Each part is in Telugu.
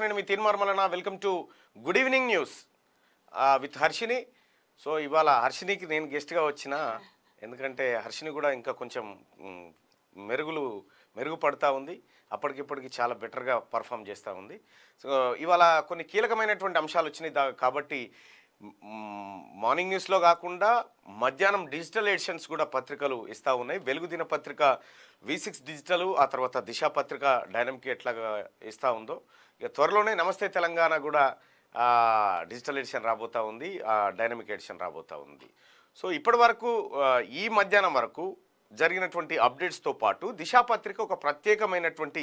నేను మీ తీర్మార్మలన welcome to good evening news with Harshini so ఇవాళ హర్షినికి నేను గెస్ట్గా వచ్చిన ఎందుకంటే హర్షిని కూడా ఇంకా కొంచెం మెరుగులు మెరుగుపడుతూ ఉంది అప్పటికిప్పటికి చాలా బెటర్గా పర్ఫామ్ చేస్తూ ఉంది సో ఇవాళ కొన్ని కీలకమైనటువంటి అంశాలు వచ్చినాయి కాబట్టి మార్నింగ్ న్యూస్లో కాకుండా మధ్యాహ్నం డిజిటల్ ఎడిషన్స్ కూడా పత్రికలు ఇస్తూ ఉన్నాయి వెలుగు పత్రిక వి సిక్స్ డిజిటల్ ఆ తర్వాత దిశ పత్రిక డైనమిక్ ఎట్లా ఇస్తూ ఉందో ఇక త్వరలోనే నమస్తే తెలంగాణ కూడా డిజిటల్ ఎడిషన్ రాబోతూ ఉంది డైనమిక్ ఎడిషన్ రాబోతూ ఉంది సో ఇప్పటి వరకు ఈ మధ్యాహ్నం వరకు జరిగినటువంటి అప్డేట్స్తో పాటు దిశాపత్రిక ఒక ప్రత్యేకమైనటువంటి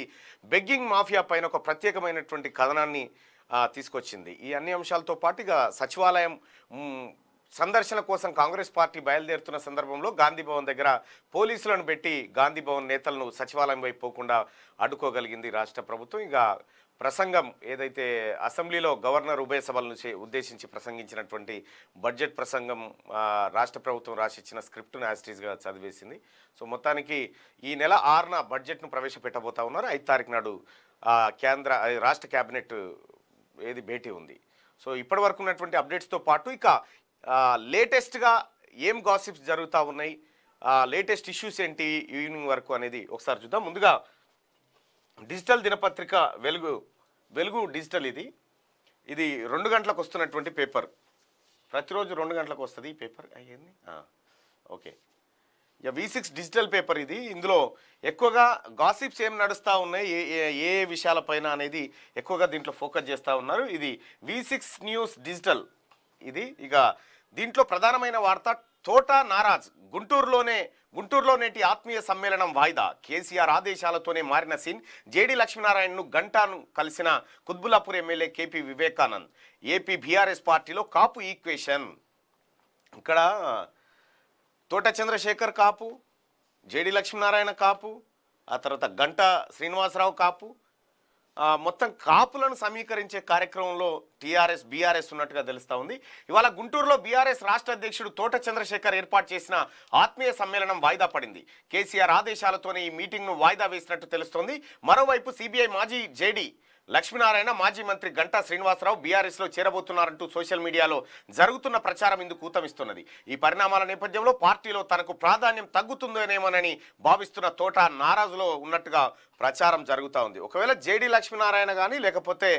బెగ్గింగ్ మాఫియా పైన ఒక ప్రత్యేకమైనటువంటి కథనాన్ని తీసుకొచ్చింది ఈ అన్ని అంశాలతో పాటు ఇక సచివాలయం సందర్శన కోసం కాంగ్రెస్ పార్టీ బయలుదేరుతున్న సందర్భంలో గాంధీ భవన్ దగ్గర పోలీసులను పెట్టి గాంధీ భవన్ నేతలను సచివాలయం వైపు పోకుండా అడ్డుకోగలిగింది రాష్ట్ర ప్రభుత్వం ఇక ప్రసంగం ఏదైతే అసెంబ్లీలో గవర్నర్ ఉభయ సభలను ఉద్దేశించి ప్రసంగించినటువంటి బడ్జెట్ ప్రసంగం రాష్ట్ర ప్రభుత్వం రాసిచ్చిన స్క్రిప్ట్ను యాస్టీజ్గా చదివేసింది సో మొత్తానికి ఈ నెల ఆరున బడ్జెట్ను ప్రవేశపెట్టబోతా ఉన్నారు ఐదు తారీఖు నాడు కేంద్ర రాష్ట్ర కేబినెట్ ఏది భేటీ ఉంది సో ఇప్పటి వరకు ఉన్నటువంటి అప్డేట్స్తో పాటు ఇక లేటెస్ట్గా ఏం గాసిప్స్ జరుగుతూ ఉన్నాయి లేటెస్ట్ ఇష్యూస్ ఏంటి ఈవినింగ్ వరకు అనేది ఒకసారి చూద్దాం ముందుగా డిజిటల్ దినపత్రిక వెలుగు వెలుగు డిజిటల్ ఇది ఇది రెండు గంటలకు వస్తున్నటువంటి పేపర్ ప్రతిరోజు రెండు గంటలకు వస్తుంది పేపర్ అయ్యింది ఓకే ఇక వి సిక్స్ డిజిటల్ పేపర్ ఇది ఇందులో ఎక్కువగా గాసిప్స్ ఏం నడుస్తూ ఉన్నాయి ఏ ఏ విషయాలపైన అనేది ఎక్కువగా దీంట్లో ఫోకస్ చేస్తూ ఉన్నారు ఇది వి సిక్స్ న్యూస్ డిజిటల్ ఇది ఇక దీంట్లో ప్రధానమైన వార్త తోట నారాజ్ గుంటూరులోనే గుంటూరులో నేటి ఆత్మీయ సమ్మేళనం వాయిదా కేసీఆర్ ఆదేశాలతోనే మారిన సీన్ జేడి లక్ష్మీనారాయణను గంటాను కలిసిన Kutbullapur MLA KP Vivekanand AP BRS పార్టీలో కాపు ఈక్వేషన్ ఇక్కడ తోట చంద్రశేఖర్ కాపు జేడి లక్ష్మీనారాయణ కాపు ఆ తర్వాత గంటా శ్రీనివాసరావు కాపు మొత్తం కాపులను సమీకరించే కార్యక్రమంలో టీఆర్ఎస్ బీఆర్ఎస్ ఉన్నట్టుగా తెలుస్తా ఉంది ఇవాళ గుంటూరులో బీఆర్ఎస్ రాష్ట్ర అధ్యక్షుడు తోట చంద్రశేఖర్ ఏర్పాటు చేసిన ఆత్మీయ సమ్మేళనం వాయిదా పడింది కేసీఆర్ ఆదేశాలతోనే ఈ మీటింగ్ను వాయిదా వేసినట్టు తెలుస్తోంది మరోవైపు సిబిఐ మాజీ జేడీ లక్ష్మీనారాయణ మాజీ మంత్రి గంటా శ్రీనివాసరావు బీఆర్ఎస్లో చేరబోతున్నారంటూ సోషల్ మీడియాలో జరుగుతున్న ప్రచారం ఇందుకు కూతమిస్తున్నది ఈ పరిణామాల నేపథ్యంలో పార్టీలో తనకు ప్రాధాన్యం తగ్గుతుందోనేమోనని భావిస్తున్న తోట నారాజులో ఉన్నట్టుగా ప్రచారం జరుగుతూ ఉంది ఒకవేళ జేడి లక్ష్మీనారాయణ కానీ లేకపోతే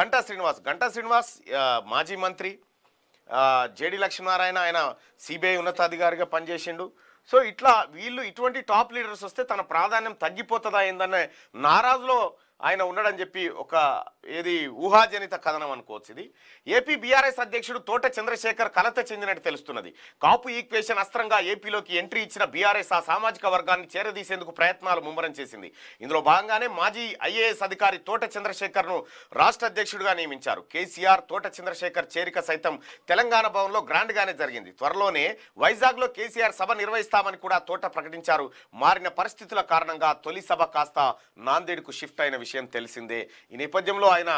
గంటా శ్రీనివాస్ గంటా శ్రీనివాస్ మాజీ మంత్రి జేడి లక్ష్మీనారాయణ ఆయన సిబిఐ ఉన్నతాధికారిగా పనిచేసిండు సో ఇట్లా వీళ్ళు ఇటువంటి టాప్ లీడర్స్ వస్తే తన ప్రాధాన్యం తగ్గిపోతుందా ఏందనే నారాజులో ఆయన ఉన్నాడని చెప్పి ఒక ఇది ఊహాజనిత కథనం అనుకోవచ్చు ఇది ఏపీ బీఆర్ఎస్ అధ్యక్షుడు తోట చంద్రశేఖర్ కలత చెందినట్టు తెలుస్తున్నది కాపు ఈక్వేషన్ అస్త్రంగా ఏపీలోకి ఎంట్రీ ఇచ్చిన బీఆర్ఎస్ ఆ సామాజిక వర్గాన్ని చేరదీసేందుకు ప్రయత్నాలు ముమ్మరం చేసింది ఇందులో భాగంగానే మాజీ ఐఏఎస్ అధికారి తోట చంద్రశేఖర్ను రాష్ట్ర అధ్యక్షుడిగా నియమించారు కేసీఆర్ తోట చంద్రశేఖర్ చేరిక సైతం తెలంగాణ భవన్లో గ్రాండ్గానే జరిగింది త్వరలోనే వైజాగ్లో కేసీఆర్ సభ నిర్వహిస్తామని కూడా తోట ప్రకటించారు మారిన పరిస్థితుల కారణంగా తొలి సభ కాస్త నాందేడుకు షిఫ్ట్ అయిన విషయం తెలిసిందే ఈ నేపథ్యంలో ఆయన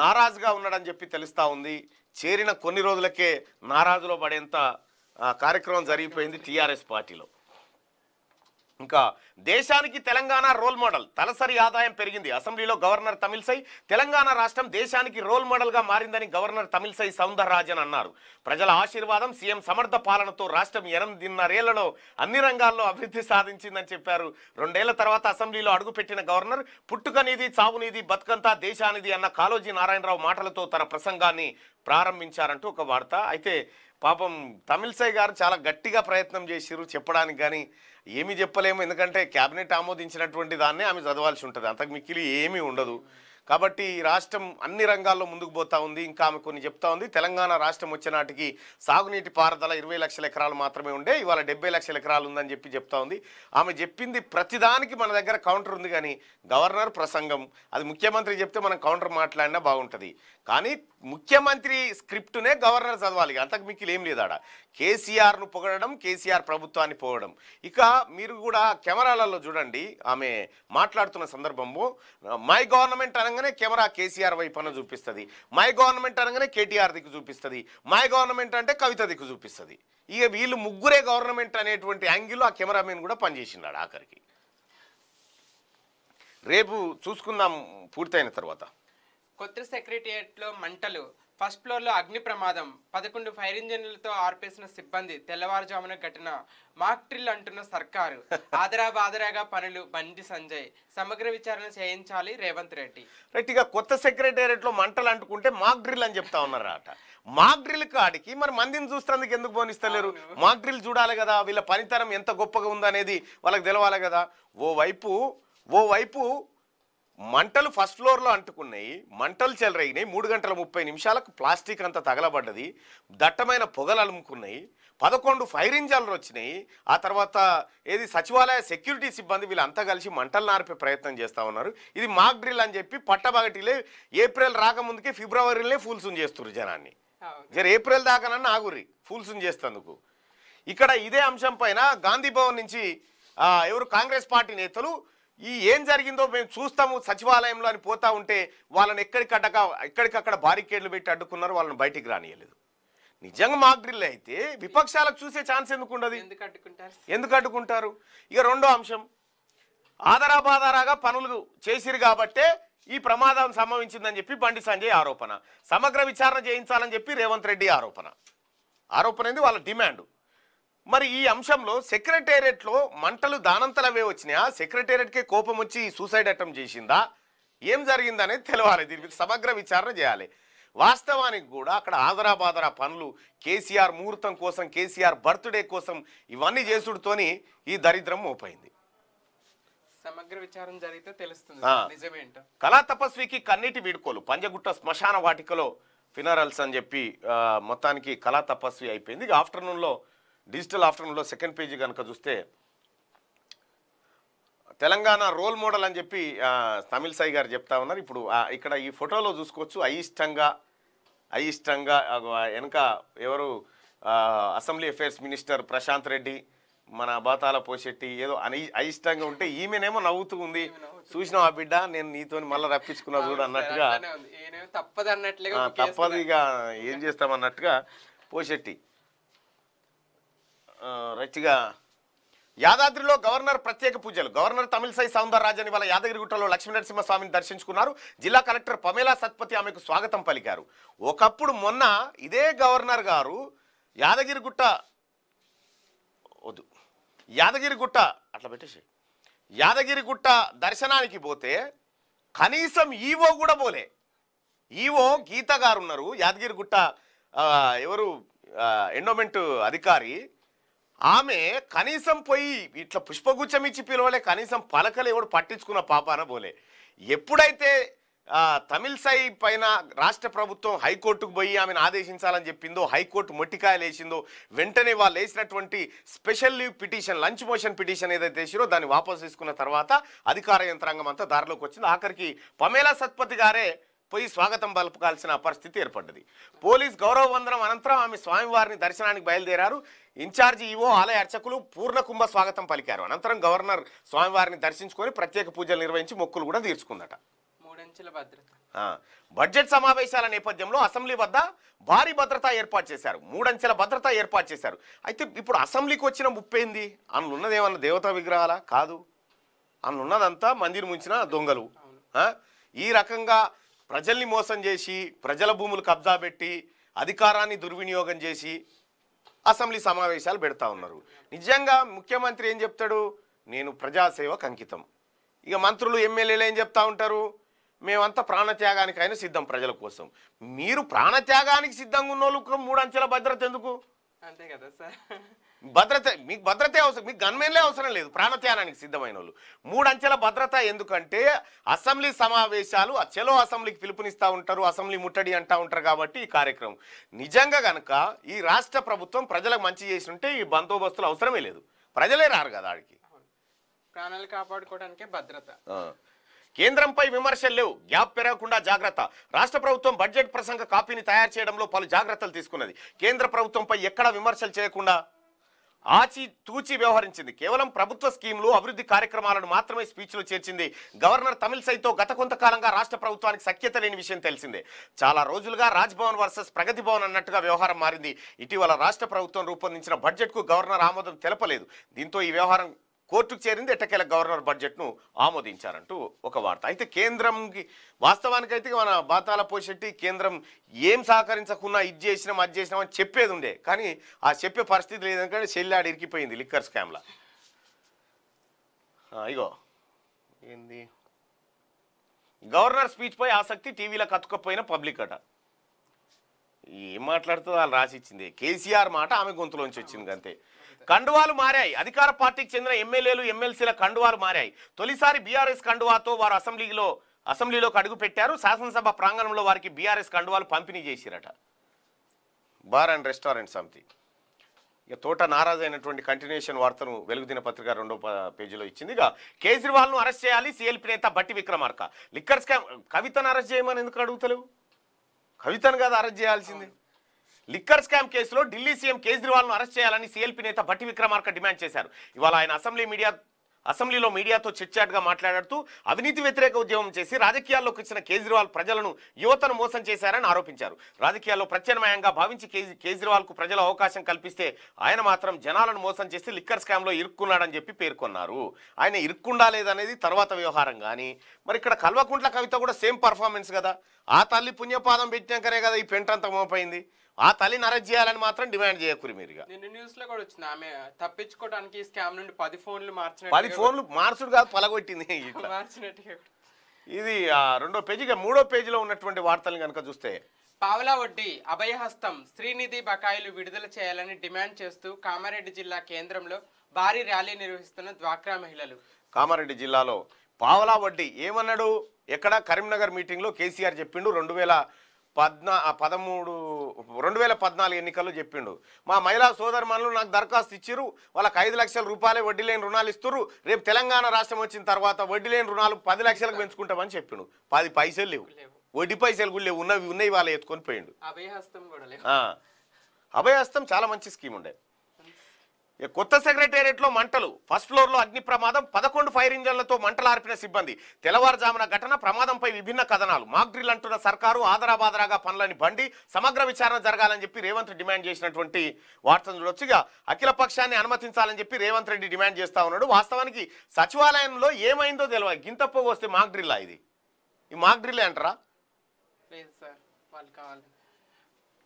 నారాజుగా ఉన్నాడని చెప్పి తెలుస్తూ ఉంది చేరిన కొన్ని రోజులకే నారాజులో పడేంత కార్యక్రమం జరిగిపోయింది టీఆర్ఎస్ పార్టీలో ఇంకా దేశానికి తెలంగాణ రోల్ మోడల్ తలసరి ఆదాయం పెరిగింది అసెంబ్లీలో గవర్నర్ తమిళసై తెలంగాణ రాష్ట్రం దేశానికి రోల్ మోడల్గా మారిందని గవర్నర్ తమిళసై రాజన్ అన్నారు ప్రజల ఆశీర్వాదం సీఎం సమర్థ పాలనతో రాష్ట్రం ఎనిమిదిన్నరేళ్లలో అన్ని రంగాల్లో అభివృద్ధి సాధించిందని చెప్పారు రెండేళ్ల తర్వాత అసెంబ్లీలో అడుగుపెట్టిన గవర్నర్ చావు నీది బతుకంతా దేశానిది అన్న కాలోజీ నారాయణరావు మాటలతో తన ప్రసంగాన్ని ప్రారంభించారంటూ ఒక వార్త అయితే పాపం తమిళసై గారు చాలా గట్టిగా ప్రయత్నం చేసిరు చెప్పడానికి కానీ ఏమీ చెప్పలేము ఎందుకంటే క్యాబినెట్ ఆమోదించినటువంటి దాన్నే ఆమె చదవాల్సి ఉంటుంది అంతకు మిక్కిలి ఏమీ ఉండదు కాబట్టి ఈ రాష్ట్రం అన్ని రంగాల్లో ముందుకు పోతా ఉంది ఇంకా ఆమె కొన్ని చెప్తా ఉంది తెలంగాణ రాష్ట్రం వచ్చేనాటికి సాగునీటి పారుదల ఇరవై లక్షల ఎకరాలు మాత్రమే ఉండే ఇవాళ డెబ్బై లక్షల ఎకరాలు ఉందని చెప్పి చెప్తా ఉంది ఆమె చెప్పింది ప్రతిదానికి మన దగ్గర కౌంటర్ ఉంది కానీ గవర్నర్ ప్రసంగం అది ముఖ్యమంత్రి చెప్తే మనం కౌంటర్ మాట్లాడినా బాగుంటుంది కానీ ముఖ్యమంత్రి స్క్రిప్టునే గవర్నర్ చదవాలి అంతకు మిక్కిలు ఏం లేదాడ కేసీఆర్ను పొగడడం కేసీఆర్ ప్రభుత్వాన్ని పొగడం ఇక మీరు కూడా కెమెరాలలో చూడండి ఆమె మాట్లాడుతున్న సందర్భము మై గవర్నమెంట్ అనగా అనగానే కెమెరా కేసీఆర్ వైపున చూపిస్తుంది మై గవర్నమెంట్ అనగానే కేటీఆర్ దిక్కు చూపిస్తుంది మై గవర్నమెంట్ అంటే కవిత దిక్కు చూపిస్తుంది ఇక వీళ్ళు ముగ్గురే గవర్నమెంట్ అనేటువంటి యాంగిల్లో ఆ కెమెరామెన్ కూడా పనిచేసినాడు ఆఖరికి రేపు చూసుకుందాం పూర్తయిన తర్వాత కొత్త సెక్రటరియట్లో మంటలు ఫస్ట్ ఫ్లోర్లో అగ్ని ప్రమాదం పదకొండు ఫైర్ ఇంజన్లతో ఆర్పేసిన సిబ్బంది తెల్లవారుజామున ఘటన మాక్ ట్రిల్ అంటున్న సర్కారు ఆదరా బాదరాగా పనులు బండి సంజయ్ సమగ్ర విచారణ చేయించాలి రేవంత్ రెడ్డి రైట్ ఇక కొత్త సెక్రటేరియట్లో మంటలు అంటుకుంటే మాక్ డ్రిల్ అని చెప్తా ఉన్నారట మాక్ డ్రిల్ కాడికి మరి మందిని చూస్తేందుకు ఎందుకు పోనిస్తలేరు మాక్ డ్రిల్ చూడాలి కదా వీళ్ళ పనితనం ఎంత గొప్పగా ఉందనేది వాళ్ళకి తెలవాలి కదా ఓవైపు ఓవైపు మంటలు ఫస్ట్ ఫ్లోర్లో అంటుకున్నాయి మంటలు చెలరైనాయి మూడు గంటల ముప్పై నిమిషాలకు ప్లాస్టిక్ అంతా తగలబడ్డది దట్టమైన పొగలు అలుముకున్నాయి పదకొండు ఫైర్ ఇంజన్లు వచ్చినాయి ఆ తర్వాత ఏది సచివాలయ సెక్యూరిటీ సిబ్బంది వీళ్ళంతా కలిసి మంటలు నార్పే ప్రయత్నం చేస్తూ ఉన్నారు ఇది మాక్ డ్రిల్ అని చెప్పి పట్టబగటిలే ఏప్రిల్ రాకముందుకే ఫిబ్రవరిలోనే ఫూల్సున్ చేస్తున్నారు జనాన్ని జర ఏప్రిల్ దాకానన్నా ఆగురి ఫూల్సున్ చేస్తేందుకు ఇక్కడ ఇదే అంశం పైన గాంధీభవన్ నుంచి ఎవరు కాంగ్రెస్ పార్టీ నేతలు ఈ ఏం జరిగిందో మేము చూస్తాము సచివాలయంలో అని పోతా ఉంటే వాళ్ళని ఎక్కడికడ్డక ఎక్కడికక్కడ బారికేడ్లు పెట్టి అడ్డుకున్నారు వాళ్ళని బయటికి రానియలేదు నిజంగా మాగ్రిల్ అయితే విపక్షాలకు చూసే ఛాన్స్ ఎందుకు ఉండదు ఎందుకు అడ్డుకుంటారు ఇక రెండో అంశం ఆధారాబాధారాగా పనులు చేసిరు కాబట్టే ఈ ప్రమాదం సంభవించిందని చెప్పి బండి సంజయ్ ఆరోపణ సమగ్ర విచారణ చేయించాలని చెప్పి రేవంత్ రెడ్డి ఆరోపణ ఆరోపణ అనేది వాళ్ళ డిమాండ్ మరి ఈ అంశంలో సెక్రటేరియట్లో మంటలు దానంతలవే వచ్చినాయా సెక్రటేరియట్కే కోపం వచ్చి సూసైడ్ అటెంప్ట్ చేసిందా ఏం జరిగిందనేది తెలవాలి దీనికి సమగ్ర విచారణ చేయాలి వాస్తవానికి కూడా అక్కడ ఆదరాబాదరా పనులు కేసీఆర్ ముహూర్తం కోసం కేసీఆర్ బర్త్డే కోసం ఇవన్నీ చేసుడుతోని ఈ దరిద్రం మోపైంది సమగ్ర విచారం జరిగితే తెలుస్తుంది నిజమేంటో కళా తపస్వికి కన్నీటి వీడుకోలు పంజగుట్ట శ్మశాన వాటికలో ఫినరల్స్ అని చెప్పి మొత్తానికి కళా తపస్వి అయిపోయింది ఆఫ్టర్నూన్లో డిజిటల్ ఆఫ్టర్నూన్లో సెకండ్ పేజీ కనుక చూస్తే తెలంగాణ రోల్ మోడల్ అని చెప్పి తమిళ సాయి గారు చెప్తా ఉన్నారు ఇప్పుడు ఇక్కడ ఈ ఫోటోలో చూసుకోవచ్చు అయిష్టంగా అయిష్టంగా వెనక ఎవరు assembly affairs minister Prashanth Reddy మన బాతాల పోషెట్టి ఏదో అని అయిష్టంగా ఉంటే ఈమెనేమో నవ్వుతూ ఉంది చూసినా ఆ బిడ్డ నేను నీతో మళ్ళీ రప్పించుకున్నా చూడు అన్నట్టుగా తప్పదు అన్నట్లుగా తప్పదు ఇక ఏం చేస్తామన్నట్టుగా పోషెట్టి రెచ్చిగా యాదాద్రిలో గవర్నర్ ప్రత్యేక పూజలు గవర్నర్ తమిళసై సౌందరరాజన్ ఇవాళ యాదగిరిగుట్టలో లక్ష్మీ స్వామిని దర్శించుకున్నారు జిల్లా కలెక్టర్ పమేలా సత్పతి ఆమెకు స్వాగతం పలికారు ఒకప్పుడు మొన్న ఇదే గవర్నర్ గారు యాదగిరిగుట్ట వద్దు యాదగిరిగుట్ట అట్లా పెట్టేసి యాదగిరిగుట్ట దర్శనానికి పోతే కనీసం ఈవో కూడా పోలే ఈవో గీత గారు ఉన్నారు యాదగిరిగుట్ట ఎవరు ఎండోమెంట్ అధికారి ఆమె కనీసం పోయి ఇట్లా పుష్పగుచ్చం ఇచ్చి పిలవలే కనీసం పలకలు ఎవడు పట్టించుకున్న పాపాన పోలే ఎప్పుడైతే తమిళ్ సాయి పైన రాష్ట్ర ప్రభుత్వం హైకోర్టుకు పోయి ఆమెను ఆదేశించాలని చెప్పిందో హైకోర్టు మొట్టికాయలు వేసిందో వెంటనే వాళ్ళు వేసినటువంటి special leave petition lunch motion petition ఏదైతే వేసిరో దాన్ని వాపసు తీసుకున్న తర్వాత అధికార యంత్రాంగం అంతా దారిలోకి వచ్చింది ఆఖరికి పమేలా సత్పతి గారే పోయి స్వాగతం పలుపుకాల్సిన పరిస్థితి ఏర్పడ్డది పోలీస్ గౌరవ వందనం అనంతరం ఆమె స్వామివారిని దర్శనానికి బయలుదేరారు ఇన్ఛార్జి ఈవో ఆలయ అర్చకులు పూర్ణకుంభ స్వాగతం పలికారు అనంతరం గవర్నర్ స్వామివారిని దర్శించుకొని ప్రత్యేక పూజలు నిర్వహించి మొక్కులు కూడా తీర్చుకుందట బడ్జెట్ సమావేశాల నేపథ్యంలో అసెంబ్లీ వద్ద భారీ భద్రత ఏర్పాటు చేశారు మూడంచెల భద్రత ఏర్పాటు చేశారు అయితే ఇప్పుడు అసెంబ్లీకి వచ్చిన ముప్పైంది అందులో ఉన్నదేమన్నా దేవతా విగ్రహాల కాదు అందులో ఉన్నదంతా మందిర్ ముంచిన దొంగలు ఈ రకంగా ప్రజల్ని మోసం చేసి ప్రజల భూములు కబ్జా పెట్టి అధికారాన్ని దుర్వినియోగం చేసి అసెంబ్లీ సమావేశాలు పెడతా ఉన్నారు నిజంగా ముఖ్యమంత్రి ఏం చెప్తాడు నేను ప్రజాసేవ అంకితం ఇక మంత్రులు ఎమ్మెల్యేలు ఏం చెప్తా ఉంటారు మేమంతా ప్రాణత్యాగానికైనా సిద్ధం ప్రజల కోసం మీరు ప్రాణత్యాగానికి సిద్ధంగా ఉన్న వాళ్ళకు మూడంచెల భద్రత ఎందుకు అంతే కదా సార్ భద్రత మీకు భద్రతే అవసరం మీకు గన్మెన్లే అవసరం లేదు ప్రాణత్యానానికి సిద్ధమైన వాళ్ళు మూడు అంచెల భద్రత ఎందుకంటే అసెంబ్లీ సమావేశాలు ఆ చెలో అసెంబ్లీకి పిలుపునిస్తూ ఉంటారు అసెంబ్లీ ముట్టడి అంటూ ఉంటారు కాబట్టి ఈ కార్యక్రమం నిజంగా గనక ఈ రాష్ట్ర ప్రభుత్వం ప్రజలకు మంచి చేసి ఉంటే ఈ బందోబస్తులు అవసరమే లేదు ప్రజలే రారు కదా ఆడికి ప్రాణాలు కాపాడుకోవడానికి భద్రత కేంద్రంపై విమర్శలు లేవు గ్యాప్ పెరగకుండా జాగ్రత్త రాష్ట్ర ప్రభుత్వం బడ్జెట్ ప్రసంగ కాపీని తయారు చేయడంలో పలు జాగ్రత్తలు తీసుకున్నది కేంద్ర ప్రభుత్వంపై ఎక్కడ విమర్శలు చేయకుండా ఆచి తూచి వ్యవహరించింది కేవలం ప్రభుత్వ స్కీములు అభివృద్ధి కార్యక్రమాలను మాత్రమే స్పీచ్లో చేర్చింది గవర్నర్ తమిళసైతో గత కొంతకాలంగా రాష్ట్ర ప్రభుత్వానికి సఖ్యత లేని విషయం తెలిసిందే చాలా రోజులుగా రాజ్భవన్ వర్సెస్ ప్రగతి భవన్ అన్నట్టుగా వ్యవహారం మారింది ఇటీవల రాష్ట్ర ప్రభుత్వం రూపొందించిన బడ్జెట్కు గవర్నర్ ఆమోదం తెలపలేదు దీంతో ఈ వ్యవహారం కోర్టుకు చేరింది ఎట్టకేల గవర్నర్ బడ్జెట్ను ఆమోదించారంటూ ఒక వార్త అయితే కేంద్రంకి వాస్తవానికైతే మన బాతాల పోషెట్టి కేంద్రం ఏం సహకరించకున్నా ఇది చేసినాం అది చేసినాం అని చెప్పేది ఉండే కానీ ఆ చెప్పే పరిస్థితి లేదంటే చెల్లాడి ఇరికిపోయింది లిక్కర్ స్కామ్లా ఇగో ఏంది గవర్నర్ స్పీచ్పై ఆసక్తి టీవీలో కత్తుకపోయిన పబ్లిక్ అట ఏం మాట్లాడుతుందో వాళ్ళు రాసిచ్చింది కేసీఆర్ మాట ఆమె గొంతులోంచి వచ్చింది అంతే కండువాలు మారాయి అధికార పార్టీకి చెందిన ఎమ్మెల్యేలు ఎమ్మెల్సీల కండువాలు మారాయి తొలిసారి బీఆర్ఎస్ కండువాతో వారు అసెంబ్లీలో అసెంబ్లీలోకి అడుగు పెట్టారు శాసనసభ ప్రాంగణంలో వారికి బీఆర్ఎస్ కండువాలు పంపిణీ చేసిరట బార్ అండ్ రెస్టారెంట్ సమితి ఇక తోట నారాజ్ అయినటువంటి కంటిన్యూషన్ వార్తను వెలుగుదిన పత్రిక రెండో పేజీలో ఇచ్చింది ఇక కేజ్రీవాల్ను అరెస్ట్ చేయాలి సిఎల్పి నేత బట్టి విక్రమార్క లిక్కర్ స్కామ్ కవితను అరెస్ట్ చేయమని ఎందుకు అడుగుతలేవు కవితను కాదు అరెస్ట్ చేయాల్సింది లిక్కర్ స్కామ్ కేసులో ఢిల్లీ సీఎం కేజ్రీవాల్ను అరెస్ట్ చేయాలని సీఎల్పీ నేత భట్టి విక్రమార్క డిమాండ్ చేశారు ఇవాళ ఆయన అసెంబ్లీ మీడియా అసెంబ్లీలో మీడియాతో చిట్చాట్గా మాట్లాడుతూ అవినీతి వ్యతిరేక ఉద్యమం చేసి రాజకీయాల్లోకి వచ్చిన కేజ్రీవాల్ ప్రజలను యువతను మోసం చేశారని ఆరోపించారు రాజకీయాల్లో ప్రత్యామ్నాయంగా భావించి కేజ్రీవాల్కు ప్రజల అవకాశం కల్పిస్తే ఆయన మాత్రం జనాలను మోసం చేసి లిక్కర్ స్కామ్లో ఇరుక్కున్నాడని చెప్పి పేర్కొన్నారు ఆయన ఇరుక్కుండా లేదనేది తర్వాత వ్యవహారం కానీ మరి ఇక్కడ కల్వకుంట్ల కవిత కూడా సేమ్ పర్ఫార్మెన్స్ కదా ఆ తల్లి పుణ్యపాదం పెట్టినాకనే కదా ఈ పెంటంతా మోపైంది ఆ తల్లిని అరెస్ట్ చేయాలని మాత్రం డిమాండ్ చేయకూరి మీరు న్యూస్ లో కూడా ఆమె స్కామ్ నుండి పది ఫోన్లు పది ఫోన్లు మార్చుడు కాదు పలగొట్టింది ఇది రెండో పేజీగా మూడో పేజీలో ఉన్నటువంటి వార్తలను కనుక చూస్తే పావలా వడ్డీ అభయహస్తం శ్రీనిధి బకాయిలు విడుదల చేయాలని డిమాండ్ చేస్తూ కామారెడ్డి జిల్లా కేంద్రంలో భారీ ర్యాలీ నిర్వహిస్తున్న డ్వాక్రా మహిళలు కామారెడ్డి జిల్లాలో పావలా వడ్డీ ఏమన్నాడు ఎక్కడ కరీంనగర్ మీటింగ్లో కేసీఆర్ చెప్పిండు రెండు వేల పద్నా పదమూడు రెండు వేల పద్నాలుగు ఎన్నికల్లో చెప్పిండు మా మహిళా సోదరుమణులు నాకు దరఖాస్తు ఇచ్చిరు వాళ్ళకి ఐదు లక్షల రూపాయలు వడ్డీ లేని రుణాలు ఇస్తురు రేపు తెలంగాణ రాష్ట్రం వచ్చిన తర్వాత వడ్డీ లేని రుణాలు పది లక్షలకు పెంచుకుంటామని చెప్పిండు పది పైసలు లేవు వడ్డీ పైసలు కూడా లేవు ఉన్నవి ఉన్నవి వాళ్ళు ఎత్తుకొని పోయిండు అభయహస్తం చాలా మంచి స్కీమ్ ఉండేది కొత్త లో మంటలు ఫస్ట్ ఫ్లోర్లో అగ్ని ప్రమాదం పదకొండు ఫైర్ ఇంజన్లతో మంటలార్పిన సిబ్బంది తెల్లవారుజామున ఘటన ప్రమాదంపై విభిన్న కథనాలు మాగ్డ్రిల్ అంటున్న సర్కారు ఆదరాబాదరాగా పనులని బండి సమగ్ర విచారణ జరగాలని చెప్పి రేవంత్ డిమాండ్ చేసినటువంటి వార్తను చూడొచ్చు అఖిల పక్షాన్ని అనుమతించాలని చెప్పి రేవంత్ రెడ్డి డిమాండ్ చేస్తా ఉన్నాడు వాస్తవానికి సచివాలయంలో ఏమైందో తెలియదు గింత వస్తే మాగ్డ్రిల్లా ఇది ఈ మాగ్డ్రిల్ అంటారా లేదు సార్ వాళ్ళు కావాలి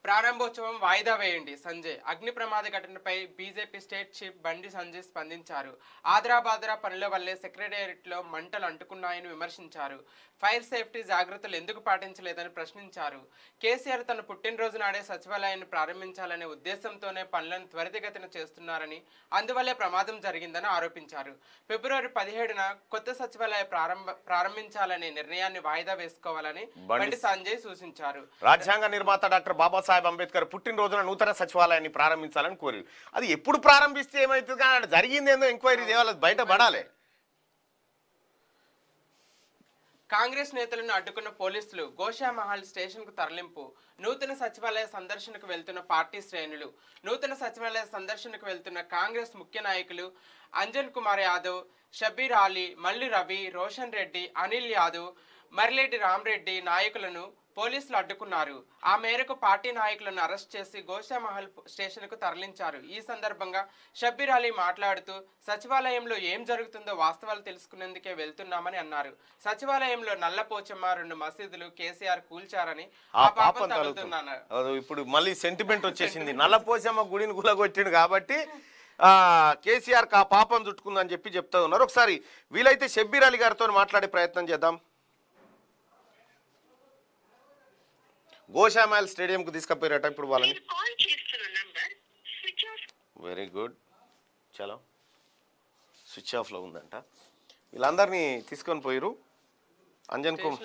ప్రారంభోత్సవం వాయిదా వేయండి సంజయ్ అగ్ని ప్రమాద ఘటనపై BJP state chief Bandi Sanjay స్పందించారు ఆదరాబాదరా పనుల వల్లే సెక్రటేరియట్లో మంటలు అంటుకున్నాయని విమర్శించారు ఫైర్ సేఫ్టీ జాగ్రత్తలు ఎందుకు పాటించలేదని ప్రశ్నించారు కేసీఆర్ తన పుట్టినరోజు నాడే సచివాలయాన్ని ప్రారంభించాలనే ఉద్దేశంతోనే పనులను త్వరితగతిన చేస్తున్నారని అందువల్లే ప్రమాదం జరిగిందని ఆరోపించారు ఫిబ్రవరి పదిహేడున కొత్త సచివాలయ ప్రారంభ ప్రారంభించాలనే నిర్ణయాన్ని వాయిదా వేసుకోవాలని బండి సంజయ్ సూచించారు రాజ్యాంగ నిర్మాత డాక్టర్ బాబాసాహెబ్ అంబేద్కర్ పుట్టినరోజున నూతన సచివాలయాన్ని ప్రారంభించాలని కోరి అది ఎప్పుడు ప్రారంభిస్తే ఏమైతుంది ఏదో ఎంక్వైరీ చేయాలి బయట పడాలి కాంగ్రెస్ నేతలను అడ్డుకున్న పోలీసులు గోషామహల్ స్టేషన్కు తరలింపు నూతన సచివాలయ సందర్శనకు వెళ్తున్న పార్టీ శ్రేణులు నూతన సచివాలయ సందర్శనకు వెళ్తున్న కాంగ్రెస్ ముఖ్య నాయకులు అంజన్ కుమార్ యాదవ్ షబీర్ అలీ మల్లి రవి రోషన్ రెడ్డి అనిల్ యాదవ్ మర్రెడ్డి రామ్రెడ్డి నాయకులను పోలీసులు అడ్డుకున్నారు ఆ మేరకు పార్టీ నాయకులను అరెస్ట్ చేసి గోషామహల్ కు తరలించారు ఈ సందర్భంగా షబ్బీర్ అలీ మాట్లాడుతూ సచివాలయంలో ఏం జరుగుతుందో వాస్తవాలు తెలుసుకునేందుకే వెళ్తున్నామని అన్నారు సచివాలయంలో నల్లపోచమ్మ రెండు మసీదులు కేసీఆర్ కూల్చారని ఆ పాపం ఇప్పుడు మళ్ళీ సెంటిమెంట్ వచ్చేసింది నల్లపోచమ్మ గుడిని గులగొట్టిండు కాబట్టి కేసీఆర్ ఆ పాపం చుట్టుకుందని చెప్పి చెప్తా ఉన్నారు ఒకసారి వీలైతే షబ్బీర్ అలీ గారితో మాట్లాడే ప్రయత్నం చేద్దాం గోషామాల్ స్టేడియం కు తీసుకుపోయారట ఇప్పుడు వాళ్ళని వెరీ గుడ్ చలో స్విచ్ ఆఫ్ లో ఉందంట వీళ్ళందరినీ తీసుకొని పోయిరు అంజన్ కుమార్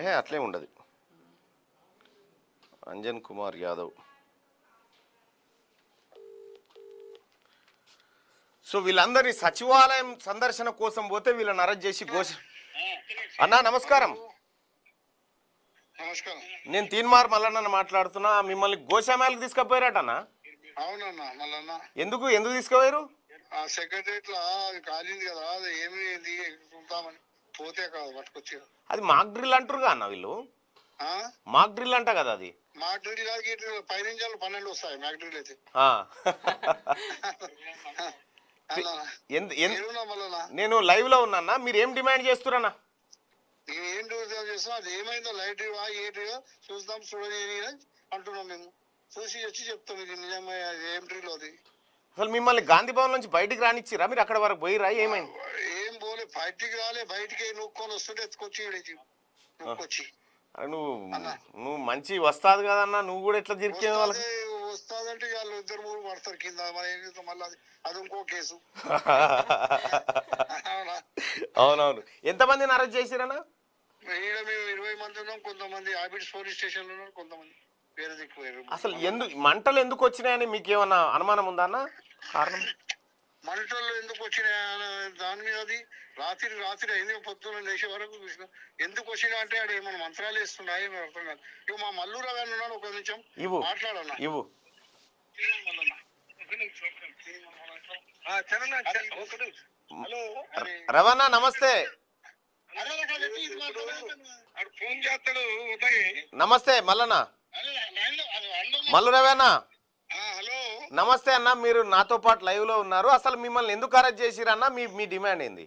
ఏ అట్లే ఉండదు అంజన్ కుమార్ యాదవ్ సో వీళ్ళందరి సచివాలయం సందర్శన కోసం పోతే వీళ్ళని అరెస్ట్ చేసి ఘోష అన్నా నమస్కారం నేను తీన్మార్ మల్లన్న మాట్లాడుతున్నా మిమ్మల్ని గోశామాలకు తీసుకుపోయారటనా అన్న ఎందుకు ఎందుకు తీసుకుపోయారు కాలింది కదా అది పోతే కాదు పట్టుకొచ్చి అది మాక్ డ్రిల్ అంటారు అన్న వీళ్ళు మాక్ డ్రిల్ అంట కదా అది పన్నెండు వస్తాయి అయితే నేను లైవ్ లో ఉన్నా మీరు ఏం డిమాండ్ చేస్తున్నా ఏం టూరిజం చేస్తాం అది ఏమైందో లైట్ ఏటివో చూద్దాం చూడలేని అంటున్నాం మేము చూసి వచ్చి చెప్తాం ఇది నిజమే అది ఏం డ్రీలో అది అసలు మిమ్మల్ని గాంధీ భవన్ నుంచి బయటికి రానిచ్చిరా మీరు అక్కడ వరకు పోయిరా ఏమైంది ఏం పోలే బయటికి రాలే బయటికి నూక్కొని వస్తుంటే ఎత్తుకొచ్చి ఇడిచి నువ్వు నువ్వు మంచి వస్తాది కదన్నా నువ్వు కూడా ఎట్లా తిరిగి వాళ్ళకి వస్తాదంటే వాళ్ళు ఇద్దరు మూడు పడతారు కింద మళ్ళీ అది ఇంకో కేసు అవునవును ఎంతమందిని అరెస్ట్ చేసిరన్నా ఈడ మేము ఇరవై మంది ఉన్నాం కొంతమంది ఆబిడ్స్ పోలీస్ స్టేషన్ లో ఉన్నారు కొంతమంది అసలు ఎందుకు మంటలు ఎందుకు వచ్చినాయని మీకు ఏమన్నా అనుమానం ఉందా అన్న కారణం మంటలు ఎందుకు వచ్చినాయి దాని మీద అది రాత్రి రాత్రి అయింది పొద్దున లేచే వరకు ఎందుకు వచ్చినా అంటే ఆడ ఏమైనా మంత్రాలు ఇస్తున్నాయి అర్థం కాదు మా మల్లూరా గారు ఉన్నాడు ఒక నిమిషం ఇవ్వు మాట్లాడన్నా ఇవ్వు రవాణా నమస్తే ఫోన్ చేస్తాడు ఉదయ్ నమస్తే మల్లన్న మల్లు నమస్తే అన్న మీరు నాతో పాటు లైవ్ లో ఉన్నారు అసలు మిమ్మల్ని ఎందుకు అరెస్ట్ చేసిరన్న మీ మీ డిమాండ్ ఏంది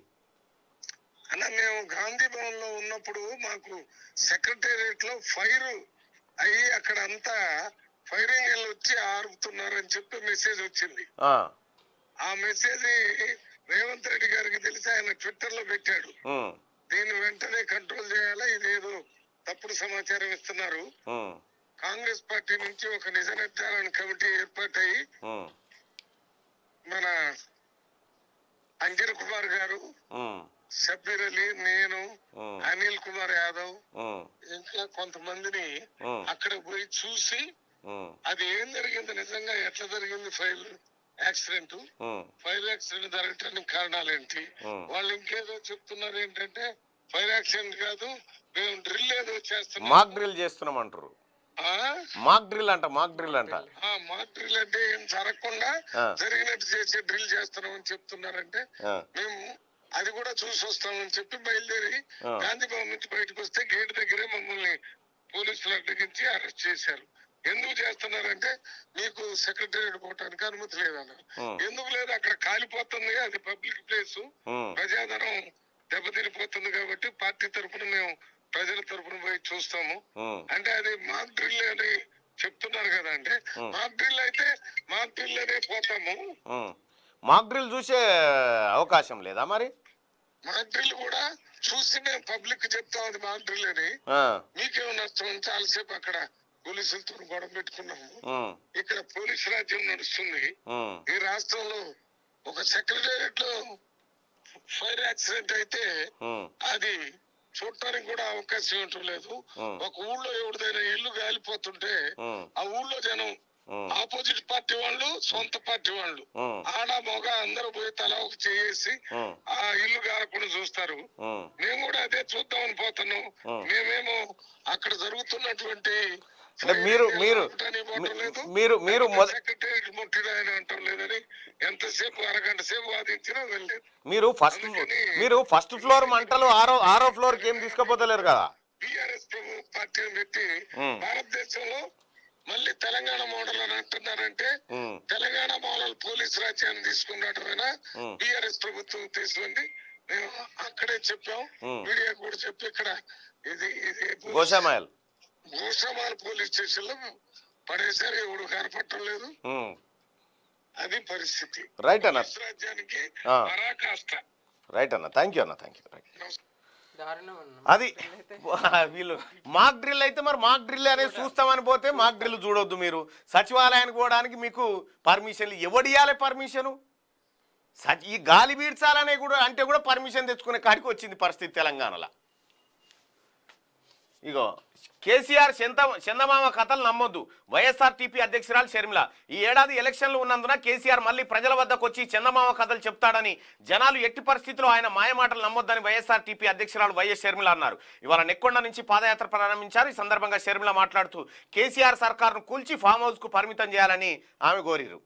అన్న మేము గాంధీ భవన్ లో ఉన్నప్పుడు మాకు సెక్రటేరియట్ లో ఫైర్ అయ్యి అక్కడ అంతా ఫైరింగ్ వచ్చి ఆరుపుతున్నారని చెప్పి మెసేజ్ వచ్చింది ఆ మెసేజ్ రేవంత్ రెడ్డి గారికి తెలిసి ఆయన ట్విట్టర్ లో పెట్టాడు దీన్ని వెంటనే కంట్రోల్ చేయాలా ఇదేదో తప్పుడు సమాచారం ఇస్తున్నారు కాంగ్రెస్ పార్టీ నుంచి ఒక నిజ నిర్ధారణ కమిటీ ఏర్పాటై మన అంజన్ కుమార్ గారు సబ్బీర్ అలీ నేను అనిల్ కుమార్ యాదవ్ ఇంకా కొంతమందిని అక్కడ పోయి చూసి అది ఏం జరిగింది నిజంగా ఎట్లా జరిగింది ఫైల్ యాక్సిడెంట్ ఫైర్ యాక్సిడెంట్ జరగటానికి కారణాలు ఏంటి వాళ్ళు ఇంకేదో చెప్తున్నారు ఏంటంటే ఫైర్ యాక్సిడెంట్ కాదు మేము డ్రిల్ ఏదో చేస్తున్నాం మాక్ డ్రిల్ చేస్తున్నాం అంటారు మాక్ డ్రిల్ అంట మాక్ డ్రిల్ అంట మాక్ డ్రిల్ అంటే ఏం జరగకుండా జరిగినట్టు చేసి డ్రిల్ చేస్తున్నామని చెప్తున్నారంటే మేము అది కూడా చూసి వస్తామని చెప్పి బయలుదేరి గాంధీ భవన్ నుంచి బయటకు వస్తే గేట్ దగ్గరే మమ్మల్ని పోలీసులు అడ్డగించి అరెస్ట్ చేశారు ఎందుకు చేస్తున్నారంటే మీకు సెక్రటరీ పోవటానికి అనుమతి లేదన్నారు ఎందుకు లేదు అక్కడ కాలిపోతుంది అది పబ్లిక్ ప్లేస్ ప్రజాధనం దెబ్బతిరిపోతుంది కాబట్టి పార్టీ తరఫున మేము ప్రజల తరఫున పోయి చూస్తాము అంటే అది మాక్ డ్రిల్ అని చెప్తున్నారు కదా అంటే మాక్ డ్రిల్ అయితే మాక్ డ్రిల్ అనే పోతాము మాక్ డ్రిల్ చూసే అవకాశం లేదా మరి మాక్ డ్రిల్ కూడా చూసి మేము పబ్లిక్ చెప్తాం అది మాక్ డ్రిల్ అని మీకేమో నష్టం చాలాసేపు అక్కడ పోలీసులతో గొడవ పెట్టుకున్నాము ఇక్కడ పోలీస్ రాజ్యం నడుస్తుంది ఈ రాష్ట్రంలో ఒక సెక్రటేరియట్ లో ఫైర్ యాక్సిడెంట్ అయితే అది చూడటానికి కూడా అవకాశం ఏంటో లేదు ఒక ఊళ్ళో ఎవరిదైనా ఇల్లు గాలిపోతుంటే ఆ ఊళ్ళో జనం ఆపోజిట్ పార్టీ వాళ్ళు సొంత పార్టీ వాళ్ళు ఆడ మొగ అందరూ పోయి తల ఒక చేసి ఆ ఇల్లు కాలకుండా చూస్తారు మేము కూడా అదే చూద్దామని పోతున్నాం మేమేమో అక్కడ జరుగుతున్నటువంటి అంటే మీరు మీరు మీరు మీరు ఎంతసేపు మీరు ఫస్ట్ మీరు ఫస్ట్ ఫ్లోర్ మంటలు ఆరో ఆరో ఫ్లోర్ కి ఏం తీసుకోపోతలేరు కదా పార్టీని పెట్టి భారతదేశంలో మళ్ళీ తెలంగాణ మోడల్ అని అంటున్నారంటే తెలంగాణ మోడల్ పోలీస్ రాజ్యాన్ని అయినా బిఆర్ఎస్ ప్రభుత్వం తీసుకుంది మేము అక్కడే చెప్పాం మీడియా కూడా చెప్పి ఇక్కడ ఇది ఇది గోసామాయల్ భూసమాల పోలీస్ స్టేషన్ లో పడేశారు ఎవడు కనపడటం లేదు అది పరిస్థితి రైట్ అన్న రాజ్యానికి పరాకాష్ట రైట్ అన్న థ్యాంక్ యూ అన్న థ్యాంక్ యూ అది వీళ్ళు మాక్ డ్రిల్ అయితే మరి మాక్ డ్రిల్ అనేది చూస్తామని పోతే మాక్ డ్రిల్ చూడొద్దు మీరు సచివాలయానికి పోవడానికి మీకు పర్మిషన్ ఎవడియాలి పర్మిషను ఈ గాలి పీడ్చాలనే కూడా అంటే కూడా పర్మిషన్ తెచ్చుకునే కాడికి వచ్చింది పరిస్థితి తెలంగాణలో ఇగో కేసీఆర్ చందమామ కథలు నమ్మొద్దు వైఎస్ఆర్టీపీ అధ్యక్షురాలు షర్మిల ఈ ఏడాది ఎలక్షన్లు ఉన్నందున కేసీఆర్ మళ్ళీ ప్రజల వద్దకు వచ్చి చందమామ కథలు చెప్తాడని జనాలు ఎట్టి పరిస్థితిలో ఆయన మాయమాటలు నమ్మొద్దని వైఎస్ఆర్టీపీ అధ్యక్షురాలు వైఎస్ షర్మిల అన్నారు ఇవాళ నెక్కొండ నుంచి పాదయాత్ర ప్రారంభించారు ఈ సందర్భంగా షర్మిల మాట్లాడుతూ కేసీఆర్ సర్కార్ను కూల్చి ఫామ్ హౌస్కు పరిమితం చేయాలని ఆమె కోరిరు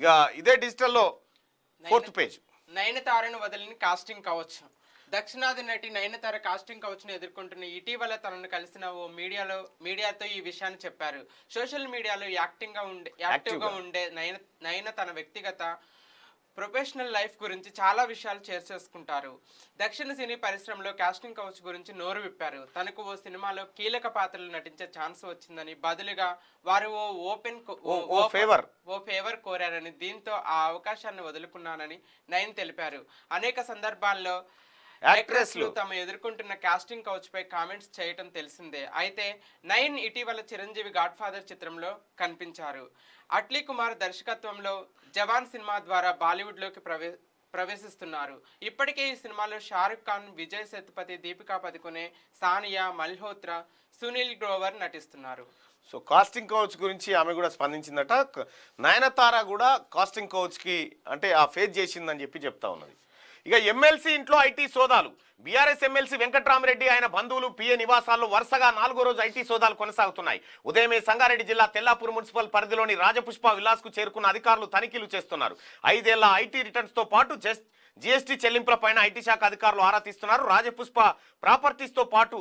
ఇక ఇదే డిజిటల్లో ఫోర్త్ పేజ్ నయనతారను వదిలిని కాస్టింగ్ కావచ్చు దక్షిణాది నటి నయనతార కాస్టింగ్ కౌచ్ను ఎదుర్కొంటున్న ఇటీవల తనను కలిసిన ఓ మీడియాలో మీడియాతో ఈ విషయాన్ని చెప్పారు సోషల్ మీడియాలో యాక్టింగ్గా ఉండే యాక్టివ్గా ఉండే నయన నయన తన వ్యక్తిగత ప్రొఫెషనల్ లైఫ్ గురించి చాలా విషయాలు షేర్ చేసుకుంటారు దక్షిణ సినీ పరిశ్రమలో కాస్టింగ్ కౌచ్ గురించి నోరు విప్పారు తనకు ఓ సినిమాలో కీలక పాత్రలు నటించే ఛాన్స్ వచ్చిందని బదులుగా వారు ఓ ఓపెన్ ఓ ఫేవర్ ఓ ఫేవర్ కోరారని దీంతో ఆ అవకాశాన్ని వదులుకున్నానని నయన్ తెలిపారు అనేక సందర్భాల్లో యాక్ట్రెస్లు తమ ఎదుర్కొంటున్న కాస్టింగ్ కౌచ్ పై కామెంట్స్ చేయటం తెలిసిందే అయితే నైన్ ఇటీవల చిరంజీవి గాడ్ ఫాదర్ చిత్రంలో కనిపించారు అట్లీ కుమార్ దర్శకత్వంలో జవాన్ సినిమా ద్వారా బాలీవుడ్లోకి ప్రవే ప్రవేశిస్తున్నారు ఇప్పటికే ఈ సినిమాలో షారుఖ్ ఖాన్ విజయ్ సేతుపతి దీపికా పదుకునే సానియా మల్హోత్రా సునీల్ గ్రోవర్ నటిస్తున్నారు సో కాస్టింగ్ కోచ్ గురించి ఆమె కూడా స్పందించిందట నయనతార కూడా కాస్టింగ్ కోచ్కి అంటే ఆ ఫేస్ చేసిందని చెప్పి చెప్తా ఉన్నది ఇక ఎమ్మెల్సీ ఇంట్లో ఐటీ సోదాలు బీఆర్ఎస్ ఎమ్మెల్సీ వెంకట్రామరెడ్డి ఆయన బంధువులు పిఏ నివాసాల్లో వరుసగా నాలుగో రోజు ఐటీ సోదాలు కొనసాగుతున్నాయి ఉదయమే సంగారెడ్డి జిల్లా తెల్లాపూర్ మున్సిపల్ పరిధిలోని రాజపుష్ప కు చేరుకున్న అధికారులు తనిఖీలు చేస్తున్నారు ఐదేళ్ల ఐటీ రిటర్న్స్తో పాటు జస్ట్ జీఎస్టీ చెల్లింపులపైన ఐటీ శాఖ అధికారులు ఆరా తీస్తున్నారు రాజపుష్ప ప్రాపర్టీస్తో పాటు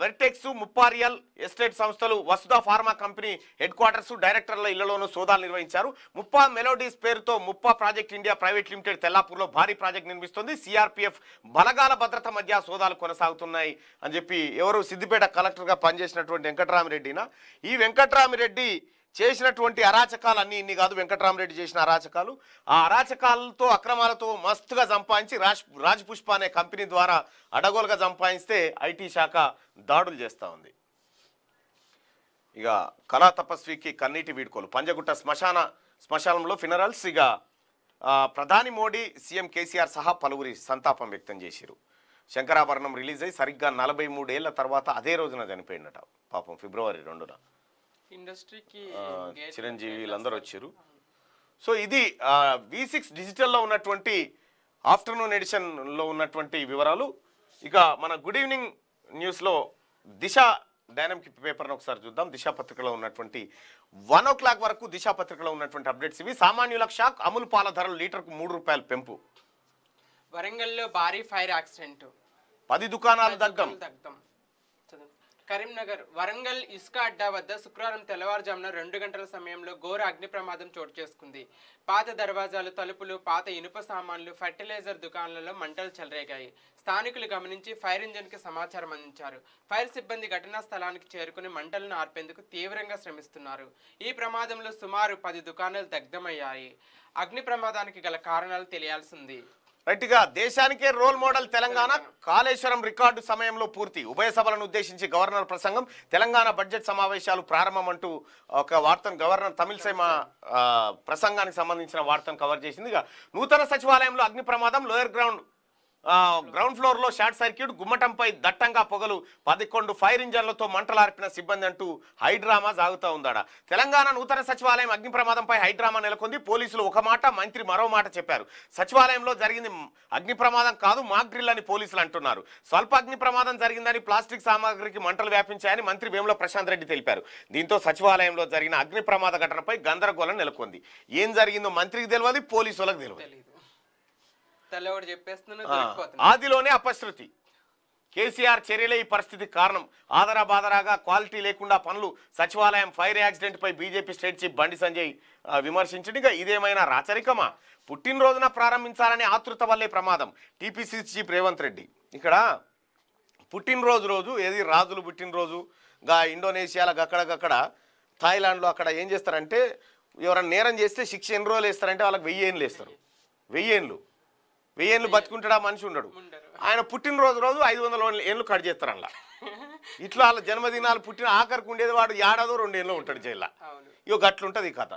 వెర్టెక్స్ ముప్పారియల్ ఎస్టేట్ సంస్థలు Vasudha pharma company headquarters డైరెక్టర్ల ఇళ్లలోనూ సోదాలు నిర్వహించారు ముప్పా మెలోడీస్ పేరుతో Muppa project India private limited తెల్లాపూర్లో భారీ ప్రాజెక్ట్ నిర్మిస్తుంది సిఆర్పిఎఫ్ బలగాల భద్రత మధ్య సోదాలు కొనసాగుతున్నాయి అని చెప్పి ఎవరు సిద్దిపేట కలెక్టర్గా పనిచేసినటువంటి వెంకటరామిరెడ్డినా ఈ వెంకటరామిరెడ్డి చేసినటువంటి అరాచకాలు అన్ని ఇన్ని కాదు వెంకటరామరెడ్డి చేసిన అరాచకాలు ఆ అరాచకాలతో అక్రమాలతో మస్తుగా సంపాదించి రాజ్ రాజ్పుష్ప అనే కంపెనీ ద్వారా అడగోలుగా సంపాదిస్తే ఐటీ శాఖ దాడులు చేస్తూ ఉంది ఇక కళా తపస్వికి కన్నీటి వీడుకోలు పంజగుట్ట శ్మశాన శ్మశానంలో ఫినరల్స్ ఇక ప్రధాని మోడీ సీఎం కేసీఆర్ సహా పలువురి సంతాపం వ్యక్తం చేశారు శంకరాభరణం రిలీజ్ అయ్యి సరిగ్గా నలభై మూడేళ్ల తర్వాత అదే రోజున చనిపోయిందట పాపం ఫిబ్రవరి రెండున ఇండస్ట్రీకి చిరంజీవి వీళ్ళందరూ వచ్చారు సో ఇది వి సిక్స్ డిజిటల్లో ఉన్నటువంటి ఆఫ్టర్నూన్ ఎడిషన్లో ఉన్నటువంటి వివరాలు ఇక మన గుడ్ ఈవినింగ్ న్యూస్లో దిశ డైనమిక్ పేపర్ను ఒకసారి చూద్దాం దిశ పత్రికలో ఉన్నటువంటి వన్ ఓ క్లాక్ వరకు దిశ పత్రికలో ఉన్నటువంటి అప్డేట్స్ ఇవి సామాన్యుల షాక్ అమూల్ పాల ధరలు లీటర్కు మూడు రూపాయలు పెంపు వరంగల్లో భారీ ఫైర్ యాక్సిడెంట్ పది దుకాణాలు దగ్గం దగ్గం కరీంనగర్ వరంగల్ ఇసుక అడ్డా వద్ద శుక్రవారం తెల్లవారుజామున రెండు గంటల సమయంలో ఘోర అగ్ని ప్రమాదం చోటు చేసుకుంది పాత దర్వాజాలు తలుపులు పాత ఇనుప సామాన్లు ఫర్టిలైజర్ దుకాణాలలో మంటలు చెలరేగాయి స్థానికులు గమనించి ఫైర్ ఇంజిన్కి సమాచారం అందించారు ఫైర్ సిబ్బంది ఘటనా స్థలానికి చేరుకుని మంటలను ఆర్పేందుకు తీవ్రంగా శ్రమిస్తున్నారు ఈ ప్రమాదంలో సుమారు పది దుకాణాలు దగ్ధమయ్యాయి అగ్ని ప్రమాదానికి గల కారణాలు తెలియాల్సింది రైట్గా దేశానికే role model Telangana Kaleshwaram record సమయంలో పూర్తి ఉభయ సభలను ఉద్దేశించి గవర్నర్ ప్రసంగం తెలంగాణ బడ్జెట్ సమావేశాలు ప్రారంభం అంటూ ఒక వార్తను గవర్నర్ తమిళసైమ ప్రసంగానికి సంబంధించిన వార్తను కవర్ చేసింది నూతన సచివాలయంలో అగ్ని ప్రమాదం లోయర్ గ్రౌండ్ గ్రౌండ్ ఫ్లోర్ లో షార్ట్ సర్క్యూట్ గుమ్మటంపై దట్టంగా పొగలు పదకొండు ఫైర్ ఇంజన్లతో మంటలార్పిన సిబ్బంది అంటూ హైడ్రామా సాగుతా ఉందాడ తెలంగాణ నూతన సచివాలయం అగ్ని ప్రమాదంపై హైడ్రామా నెలకొంది పోలీసులు ఒక మాట మంత్రి మరో మాట చెప్పారు సచివాలయంలో జరిగింది అగ్ని ప్రమాదం కాదు మాగ్రిల్ అని పోలీసులు అంటున్నారు స్వల్ప అగ్ని ప్రమాదం జరిగిందని ప్లాస్టిక్ సామాగ్రికి మంటలు వ్యాపించాయని మంత్రి వేముల ప్రశాంత్ రెడ్డి తెలిపారు దీంతో సచివాలయంలో జరిగిన అగ్ని ప్రమాద ఘటనపై గందరగోళం నెలకొంది ఏం జరిగిందో మంత్రికి తెలియదు పోలీసులకు తెలియదు ఆదిలోనే అపశృతి కేసీఆర్ చర్యలే ఈ పరిస్థితికి కారణం ఆదరా బాదరాగా క్వాలిటీ లేకుండా పనులు సచివాలయం ఫైర్ యాక్సిడెంట్పై BJP state chief Bandi Sanjay విమర్శించడిగా ఇదేమైనా రాచరికమా పుట్టినరోజున ప్రారంభించాలనే ఆతృత వల్లే ప్రమాదం టీపీసీ చీఫ్ రేవంత్ రెడ్డి ఇక్కడ పుట్టినరోజు రోజు ఏది రాజులు పుట్టినరోజు గా ఇండోనేషియాలో అక్కడకక్కడ థాయిలాండ్లో అక్కడ ఏం చేస్తారంటే ఎవరైనా నేరం చేస్తే శిక్ష ఎన్ని రోజులు వేస్తారంటే వాళ్ళకి వెయ్యి ఏళ్ళు వేస్తారు వెయ్యి ఏళ్ళు వెయ్యేళ్ళు బతుకుంటాడా మనిషి ఉండడు ఆయన పుట్టినరోజు రోజు ఐదు వందల ఏళ్ళు కట్ చేస్తారు అలా ఇట్లా వాళ్ళ జన్మదినాలు పుట్టిన ఆఖరికి ఉండేది వాడు ఏడాదో ఏళ్ళు ఉంటాడు జైల్లో ఇక గట్లుంటుంది ఈ కథ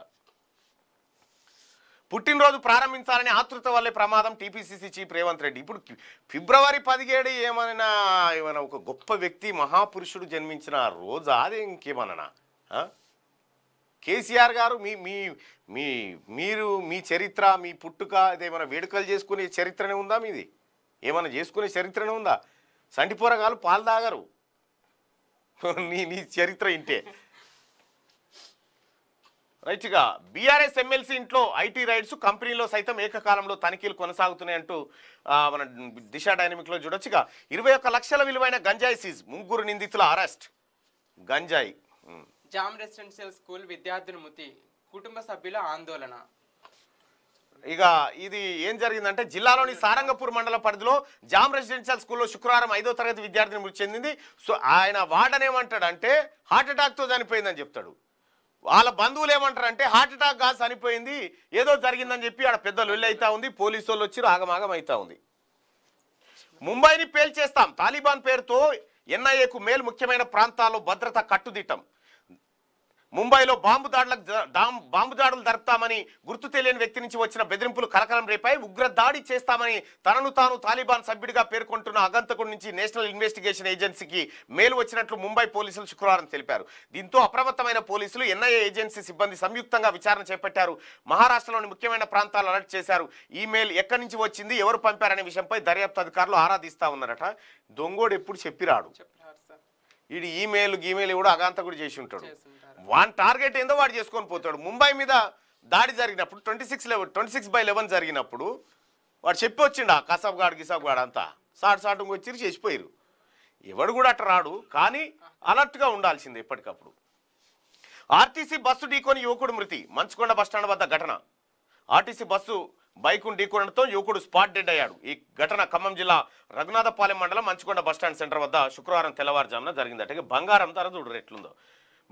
పుట్టినరోజు ప్రారంభించాలని ఆతృత వల్లే ప్రమాదం టీపీసీసీ చీఫ్ రేవంత్ రెడ్డి ఇప్పుడు ఫిబ్రవరి పదిహేడు ఏమైనా ఏమైనా ఒక గొప్ప వ్యక్తి మహాపురుషుడు జన్మించిన రోజు అది ఇంకేమన్నా కేసీఆర్ గారు మీ మీ మీ మీరు మీ చరిత్ర మీ పుట్టుక ఏమైనా వేడుకలు చేసుకునే చరిత్రనే ఉందా మీది ఏమైనా చేసుకునే చరిత్రనే ఉందా సంటిపోరగాలు పాలు తాగరు నీ నీ చరిత్ర ఇంటే రైట్గా బీఆర్ఎస్ ఎమ్మెల్సీ ఇంట్లో ఐటీ రైడ్స్ కంపెనీలో సైతం ఏకకాలంలో తనిఖీలు కొనసాగుతున్నాయి అంటూ మన దిశ డైనమిక్లో చూడొచ్చుగా ఇరవై లక్షల విలువైన గంజాయి సీజ్ ముగ్గురు నిందితుల అరెస్ట్ గంజాయి జామ్ రెసిడెన్షియల్ స్కూల్ విద్యార్థుల ముతి కుటుంబ సభ్యుల ఆందోళన ఇక ఇది ఏం జరిగిందంటే జిల్లాలోని సారంగపూర్ మండల పరిధిలో జామ్ రెసిడెన్షియల్ స్కూల్లో శుక్రవారం ఐదో తరగతి విద్యార్థిని మృతి చెందింది సో ఆయన వార్డన్ హార్ట్ హార్ట్అటాక్తో చనిపోయిందని చెప్తాడు వాళ్ళ బంధువులు ఏమంటారంటే హార్ట్అటాక్ కాదు చనిపోయింది ఏదో జరిగిందని చెప్పి ఆడ పెద్ద లొల్లి అవుతా ఉంది పోలీసు వాళ్ళు వచ్చి ఆగమాగం అవుతా ఉంది ముంబైని పేల్చేస్తాం తాలిబాన్ పేరుతో ఎన్ఐఏకు మేలు ముఖ్యమైన ప్రాంతాల్లో భద్రత కట్టుదిట్టం ముంబైలో బాంబు దాడులకు బాంబు దాడులు జరుపుతామని గుర్తు తెలియని వ్యక్తి నుంచి వచ్చిన బెదిరింపులు కలకలం రేపాయి ఉగ్ర దాడి చేస్తామని తనను తాను తాలిబాన్ సభ్యుడిగా పేర్కొంటున్న అగంతకుడి నుంచి నేషనల్ ఇన్వెస్టిగేషన్ ఏజెన్సీకి మేలు వచ్చినట్లు ముంబై పోలీసులు శుక్రవారం తెలిపారు దీంతో అప్రమత్తమైన పోలీసులు ఎన్ఐఏ ఏజెన్సీ సిబ్బంది సంయుక్తంగా విచారణ చేపట్టారు మహారాష్ట్రలోని ముఖ్యమైన ప్రాంతాలు అలర్ట్ చేశారు ఈమెయిల్ ఎక్కడి నుంచి వచ్చింది ఎవరు పంపారనే విషయంపై దర్యాప్తు అధికారులు ఆరాధిస్తా ఉన్నారట దొంగోడు ఎప్పుడు చెప్పిరాడు ఈ ఈమెయిల్ గీమెయిల్ కూడా అగంతకుడు చేసి ఉంటాడు వాన్ టార్గెట్ ఏందో వాడు చేసుకొని పోతాడు ముంబై మీద దాడి జరిగినప్పుడు twenty six eleven twenty six by eleven జరిగినప్పుడు వాడు చెప్పి వచ్చిండు ఆ కసాబ్ గాడ్ గిసాబ్ గాడ్ అంతా సాటు సాటుకు వచ్చి చేసిపోయారు ఎవడు కూడా అట్లా రాడు కానీ అలర్ట్గా ఉండాల్సిందే ఎప్పటికప్పుడు ఆర్టీసీ బస్సు ఢీకొని యువకుడు మృతి మంచుకొండ బస్టాండ్ వద్ద ఘటన ఆర్టీసీ బస్సు బైకును ఢీకొనడంతో యువకుడు స్పాట్ డెడ్ అయ్యాడు ఈ ఘటన ఖమ్మం జిల్లా రఘునాథపాలెం మండలం మంచుకొండ బస్టాండ్ సెంటర్ వద్ద శుక్రవారం తెల్లవారుజామున జరిగిందట బంగారం ధర చూడు రెట్లుందో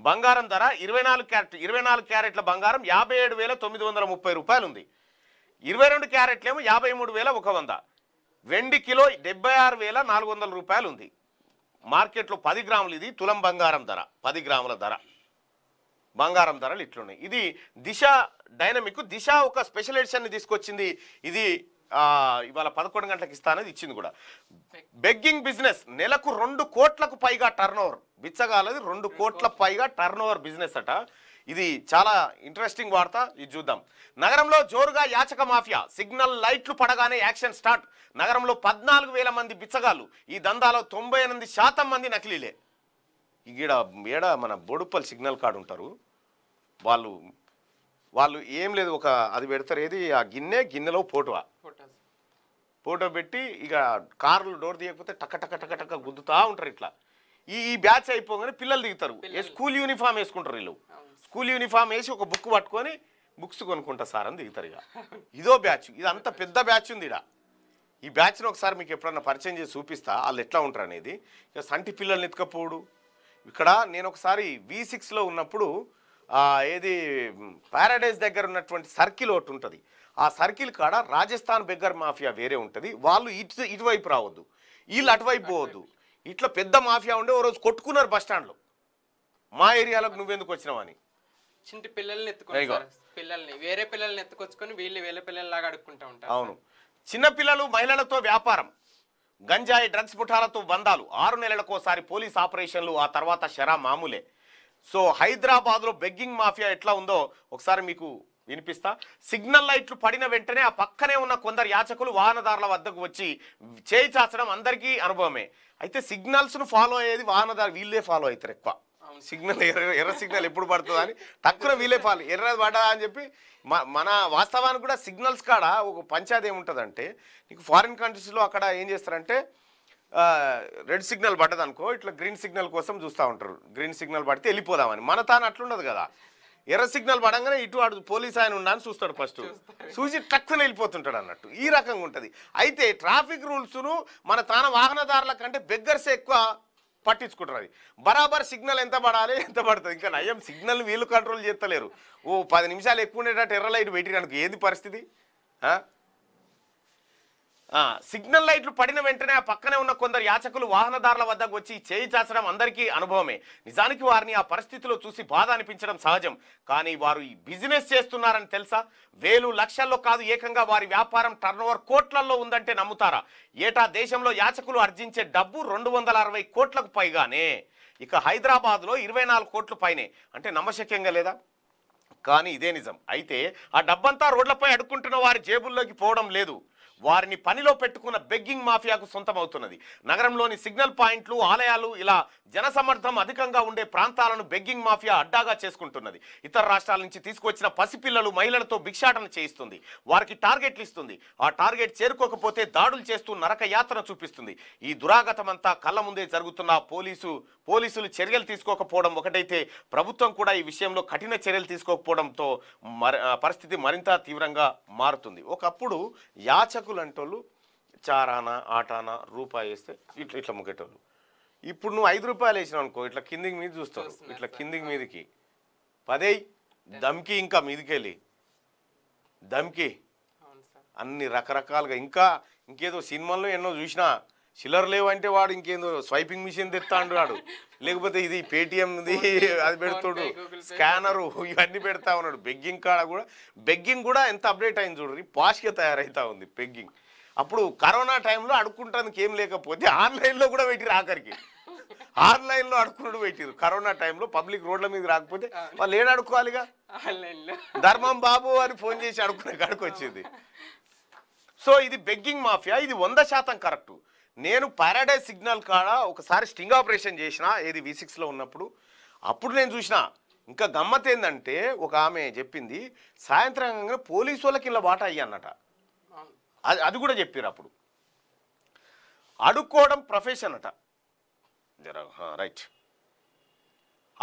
బంగారం ధర ఇరవై నాలుగు క్యారెట్ ఇరవై నాలుగు క్యారెట్ల బంగారం యాభై ఏడు వేల తొమ్మిది వందల ముప్పై రూపాయలు ఉంది ఇరవై రెండు క్యారెట్లేమో యాభై మూడు వేల ఒక వంద వెండి కిలో డెబ్బై ఆరు వేల నాలుగు వందల రూపాయలు ఉంది మార్కెట్లో పది గ్రాములు ఇది తులం బంగారం ధర పది గ్రాముల ధర బంగారం ధరలు ఇట్లున్నాయి ఇది దిశ డైనమిక్ దిశ ఒక స్పెషల్ ఎడిషన్ని తీసుకొచ్చింది ఇది ఇవాళ పదకొండు గంటలకు ఇస్తానని ఇచ్చింది కూడా బెగ్గింగ్ బిజినెస్ నెలకు రెండు కోట్లకు పైగా టర్న్ ఓవర్ బిచ్చగాలది రెండు కోట్ల పైగా టర్న్ ఓవర్ బిజినెస్ అట ఇది చాలా ఇంట్రెస్టింగ్ వార్త ఇది చూద్దాం నగరంలో జోరుగా యాచక మాఫియా సిగ్నల్ లైట్లు పడగానే యాక్షన్ స్టార్ట్ నగరంలో పద్నాలుగు వేల మంది బిచ్చగాళ్ళు ఈ దందాలో తొంభై ఎనిమిది శాతం మంది నకిలీలే ఈడ ఏడ మన బొడుపల్ సిగ్నల్ కార్డు ఉంటారు వాళ్ళు వాళ్ళు ఏం లేదు ఒక అది పెడతారు ఏది ఆ గిన్నె గిన్నెలో పోటువా ఫోటో పెట్టి ఇక కార్లు డోర్ తీయకపోతే టక్క టక్క టక్క టక్క గుద్దుతా ఉంటారు ఇట్లా ఈ ఈ బ్యాచ్ అయిపోగానే పిల్లలు దిగుతారు స్కూల్ యూనిఫామ్ వేసుకుంటారు వీళ్ళు స్కూల్ యూనిఫామ్ వేసి ఒక బుక్ పట్టుకొని బుక్స్ కొనుక్కుంటారు సార్ అని దిగుతారు ఇక ఇదో బ్యాచ్ ఇది అంత పెద్ద బ్యాచ్ ఉంది ఇక ఈ బ్యాచ్ని ఒకసారి మీకు ఎప్పుడన్నా పరిచయం చేసి చూపిస్తా వాళ్ళు ఎట్లా ఉంటారు అనేది ఇక సంటి పిల్లల్ని ఎత్తుకపోడు ఇక్కడ నేను ఒకసారి వి సిక్స్లో ఉన్నప్పుడు ఏది పారాడైజ్ దగ్గర ఉన్నటువంటి సర్కిల్ ఒకటి ఉంటుంది ఆ సర్కిల్ కాడ రాజస్థాన్ బెగ్గర్ మాఫియా వేరే ఉంటుంది వాళ్ళు ఇటు ఇటువైపు రావద్దు వీళ్ళు అటువైపు పోవద్దు ఇట్లా పెద్ద మాఫియా ఉండే ఓ రోజు కొట్టుకున్నారు బస్ స్టాండ్లో మా ఏరియాలోకి నువ్వెందుకు వచ్చినావని చిన్న పిల్లల్ని ఎత్తుకొని పిల్లల్ని వేరే పిల్లల్ని ఎత్తుకొచ్చుకొని వీళ్ళు వేరే పిల్లల్లాగా అడుక్కుంటా ఉంటారు అవును చిన్నపిల్లలు మహిళలతో వ్యాపారం గంజాయి డ్రగ్స్ పుఠాలతో బంధాలు ఆరు నెలలకోసారి పోలీస్ ఆపరేషన్లు ఆ తర్వాత షరా మామూలే సో హైదరాబాద్లో బెగ్గింగ్ మాఫియా ఎట్లా ఉందో ఒకసారి మీకు వినిపిస్తా సిగ్నల్ లైట్లు పడిన వెంటనే ఆ పక్కనే ఉన్న కొందరు యాచకులు వాహనదారుల వద్దకు వచ్చి చేయి చాచడం అందరికీ అనుభవమే అయితే సిగ్నల్స్ను ఫాలో అయ్యేది వాహనదారు వీళ్ళే ఫాలో అవుతారు ఎక్కువ సిగ్నల్ ఎర్ర ఎర్ర సిగ్నల్ ఎప్పుడు పడుతుంది అని తక్కువ వీలే పాలి ఎర్ర పడా అని చెప్పి మన వాస్తవానికి కూడా సిగ్నల్స్ కాడ ఒక పంచాయతీ ఏముంటుందంటే నీకు ఫారిన్ కంట్రీస్లో అక్కడ ఏం చేస్తారంటే రెడ్ సిగ్నల్ పడ్డదనుకో ఇట్లా గ్రీన్ సిగ్నల్ కోసం చూస్తూ ఉంటారు గ్రీన్ సిగ్నల్ పడితే వెళ్ళిపోదామని మన తాను అట్లుండదు కదా ఎర్ర సిగ్నల్ పడంగానే ఇటు వాడు పోలీస్ ఆయన ఉన్నాను చూస్తాడు ఫస్ట్ చూసి టక్కున వెళ్ళిపోతుంటాడు అన్నట్టు ఈ రకంగా ఉంటుంది అయితే ట్రాఫిక్ రూల్స్ను మన తాన వాహనదారుల కంటే బెగ్గర్స్ ఎక్కువ పట్టించుకుంటారు అది బరాబర్ సిగ్నల్ ఎంత పడాలి ఎంత పడుతుంది ఇంకా నయం సిగ్నల్ వీళ్ళు కంట్రోల్ చేస్తలేరు ఓ పది నిమిషాలు ఎక్కువ ఉండేటట్టు ఎర్ర లైట్ పెట్టినందుకు ఏది పరిస్థితి సిగ్నల్ లైట్లు పడిన వెంటనే ఆ పక్కనే ఉన్న కొందరు యాచకులు వాహనదారుల వద్దకు వచ్చి చేయి చాచడం అందరికీ అనుభవమే నిజానికి వారిని ఆ పరిస్థితిలో చూసి బాధ అనిపించడం సహజం కానీ వారు ఈ బిజినెస్ చేస్తున్నారని తెలుసా వేలు లక్షల్లో కాదు ఏకంగా వారి వ్యాపారం టర్నోవర్ కోట్లల్లో ఉందంటే నమ్ముతారా ఏటా దేశంలో యాచకులు ఆర్జించే డబ్బు రెండు వందల అరవై కోట్లకు పైగానే ఇక హైదరాబాద్లో ఇరవై నాలుగు కోట్లు పైనే అంటే నమ్మశక్యంగా లేదా కానీ ఇదే నిజం అయితే ఆ డబ్బంతా రోడ్లపై అడుక్కుంటున్న వారి జేబుల్లోకి పోవడం లేదు వారిని పనిలో పెట్టుకున్న బెగ్గింగ్ మాఫియాకు సొంతమవుతున్నది నగరంలోని సిగ్నల్ పాయింట్లు ఆలయాలు ఇలా జనసమర్థం అధికంగా ఉండే ప్రాంతాలను బెగ్గింగ్ మాఫియా అడ్డాగా చేసుకుంటున్నది ఇతర రాష్ట్రాల నుంచి తీసుకొచ్చిన పసిపిల్లలు మహిళలతో భిక్షాటన చేయిస్తుంది వారికి టార్గెట్లు ఇస్తుంది ఆ టార్గెట్ చేరుకోకపోతే దాడులు చేస్తూ నరక యాత్ర చూపిస్తుంది ఈ దురాగతమంతా కళ్ళ ముందే జరుగుతున్న పోలీసు పోలీసులు చర్యలు తీసుకోకపోవడం ఒకటైతే ప్రభుత్వం కూడా ఈ విషయంలో కఠిన చర్యలు తీసుకోకపోవడంతో పరిస్థితి మరింత తీవ్రంగా మారుతుంది ఒకప్పుడు యాచకులు రైతులు అంటోళ్ళు చారాన ఆటాన రూపాయి వేస్తే ఇట్లా ఇట్లా ముగ్గేటోళ్ళు ఇప్పుడు నువ్వు ఐదు రూపాయలు వేసినావు అనుకో ఇట్లా కిందికి మీద చూస్తావు ఇట్లా కిందికి మీదికి పదే దమ్కి ఇంకా మీదికెళ్ళి దమ్కి అన్ని రకరకాలుగా ఇంకా ఇంకేదో సినిమాల్లో ఎన్నో చూసినా చిల్లర లేవంటే వాడు ఇంకేందో స్వైపింగ్ మిషన్ తెస్తాడు వాడు లేకపోతే ఇది పేటిఎంది అది పెడుతుడు స్కానరు ఇవన్నీ పెడతా ఉన్నాడు బెగ్గింగ్ కాడ కూడా బెగ్గింగ్ కూడా ఎంత అప్డేట్ అయింది చూడండి పాష్గా తయారవుతా ఉంది బెగ్గింగ్ అప్పుడు కరోనా టైంలో అడుక్కుంటానికి ఏం లేకపోతే ఆన్లైన్లో కూడా పెట్టిరు ఆఖరికి ఆన్లైన్లో అడుక్కున్నాడు పెట్టిరు కరోనా టైంలో పబ్లిక్ రోడ్ల మీద రాకపోతే వాళ్ళు ఏడు అడుక్కోవాలిగా ధర్మం బాబు అని ఫోన్ చేసి అడుక్కునే కాడికి వచ్చేది సో ఇది బెగ్గింగ్ మాఫియా ఇది వంద శాతం కరెక్టు నేను పారాడైజ్ సిగ్నల్ కాడ ఒకసారి స్టింగ్ ఆపరేషన్ చేసిన ఏది వి సిక్స్లో ఉన్నప్పుడు అప్పుడు నేను చూసిన ఇంకా గమ్మత్ ఏంటంటే ఒక ఆమె చెప్పింది సాయంత్రం పోలీసు వాళ్ళకి ఇలా బాట అయ్యన్నట అది అది కూడా చెప్పారు అప్పుడు అడుక్కోవడం ప్రొఫెషన్ అట రైట్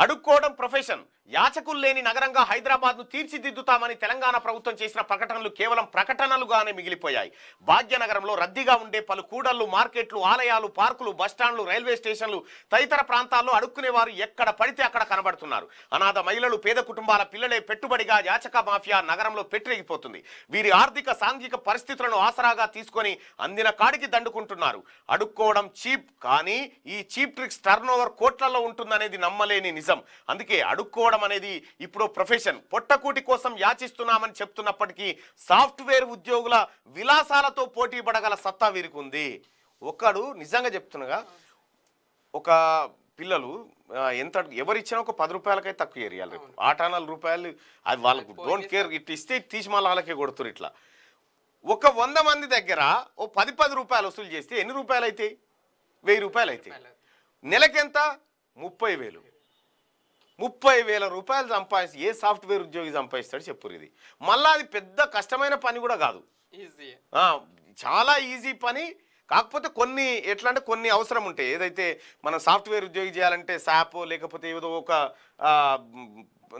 అడుక్కోవడం ప్రొఫెషన్ యాచకులు లేని నగరంగా హైదరాబాద్ను తీర్చిదిద్దుతామని తెలంగాణ ప్రభుత్వం చేసిన ప్రకటనలు కేవలం ప్రకటనలుగానే మిగిలిపోయాయి భాగ్యనగరంలో రద్దీగా ఉండే పలు కూడళ్లు మార్కెట్లు ఆలయాలు పార్కులు బస్టాండ్లు రైల్వే స్టేషన్లు తదితర ప్రాంతాల్లో అడుక్కునే వారు ఎక్కడ పడితే అక్కడ కనబడుతున్నారు అనాథ మహిళలు పేద కుటుంబాల పిల్లలే పెట్టుబడిగా యాచక మాఫియా నగరంలో పెట్టిరిగిపోతుంది వీరి ఆర్థిక సాంఘిక పరిస్థితులను ఆసరాగా తీసుకొని అందిన కాడికి దండుకుంటున్నారు అడుక్కోవడం చీప్ కానీ ఈ చీప్ ట్రిక్స్ టర్న్ ఓవర్ కోట్లలో ఉంటుందనేది నమ్మలేని నిజం అందుకే అడుక్కోవడం చదువుకోవడం అనేది ఇప్పుడు ప్రొఫెషన్ పొట్టకూటి కోసం యాచిస్తున్నామని చెప్తున్నప్పటికీ సాఫ్ట్వేర్ ఉద్యోగుల విలాసాలతో పోటీ పడగల సత్తా వీరికి ఉంది ఒకడు నిజంగా చెప్తున్నగా ఒక పిల్లలు ఎంత ఎవరిచ్చినా ఒక పది రూపాయలకైతే తక్కువ ఏరియాలు రేపు నాలుగు రూపాయలు అది వాళ్ళకు డోంట్ కేర్ ఇట్ ఇస్తే తీసి మళ్ళీ వాళ్ళకే కొడుతురు ఇట్లా ఒక వంద మంది దగ్గర ఓ పది పది రూపాయలు వసూలు చేస్తే ఎన్ని రూపాయలు అవుతాయి వెయ్యి రూపాయలు అవుతాయి నెలకెంత ముప్పై వేలు ముప్పై వేల రూపాయలు సంపాదించి ఏ సాఫ్ట్వేర్ ఉద్యోగి సంపాదిస్తాడు చెప్పురు ఇది మళ్ళీ అది పెద్ద కష్టమైన పని కూడా కాదు ఈజీ చాలా ఈజీ పని కాకపోతే కొన్ని ఎట్లా అంటే కొన్ని అవసరం ఉంటాయి ఏదైతే మనం సాఫ్ట్వేర్ ఉద్యోగి చేయాలంటే శాప్ లేకపోతే ఏదో ఒక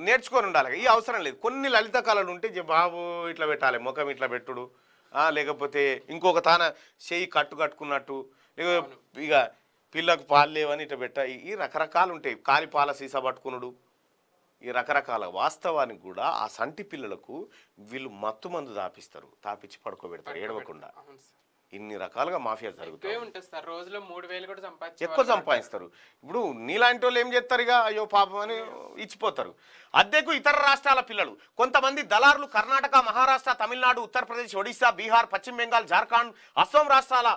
నేర్చుకొని ఉండాలి ఈ అవసరం లేదు కొన్ని లలిత కళలు ఉంటే బాబు ఇట్లా పెట్టాలి ముఖం ఇట్లా పెట్టుడు లేకపోతే ఇంకొక తాన చేయి కట్టు కట్టుకున్నట్టు ఇక పిల్లకు పాలు లేవని ఇట పెట్ట ఈ రకరకాలు ఉంటాయి కాలి పాల సీసా పట్టుకునుడు ఈ రకరకాల వాస్తవానికి కూడా ఆ సంటి పిల్లలకు వీళ్ళు మత్తు మందు తాపిస్తారు తాపించి పడుకోబెడతారు ఏడవకుండా ఇన్ని రకాలుగా మాఫియా జరుగుతుంది ఎక్కువ సంపాదిస్తారు ఇప్పుడు నీలాంటి వాళ్ళు ఏం చేస్తారు ఇక అయ్యో పాపం అని ఇచ్చిపోతారు అద్దెకు ఇతర రాష్ట్రాల పిల్లలు కొంతమంది దళారులు కర్ణాటక మహారాష్ట్ర తమిళనాడు ఉత్తరప్రదేశ్ ఒడిశా బీహార్ పశ్చిమ బెంగాల్ జార్ఖండ్ అస్సోం రాష్ట్రాల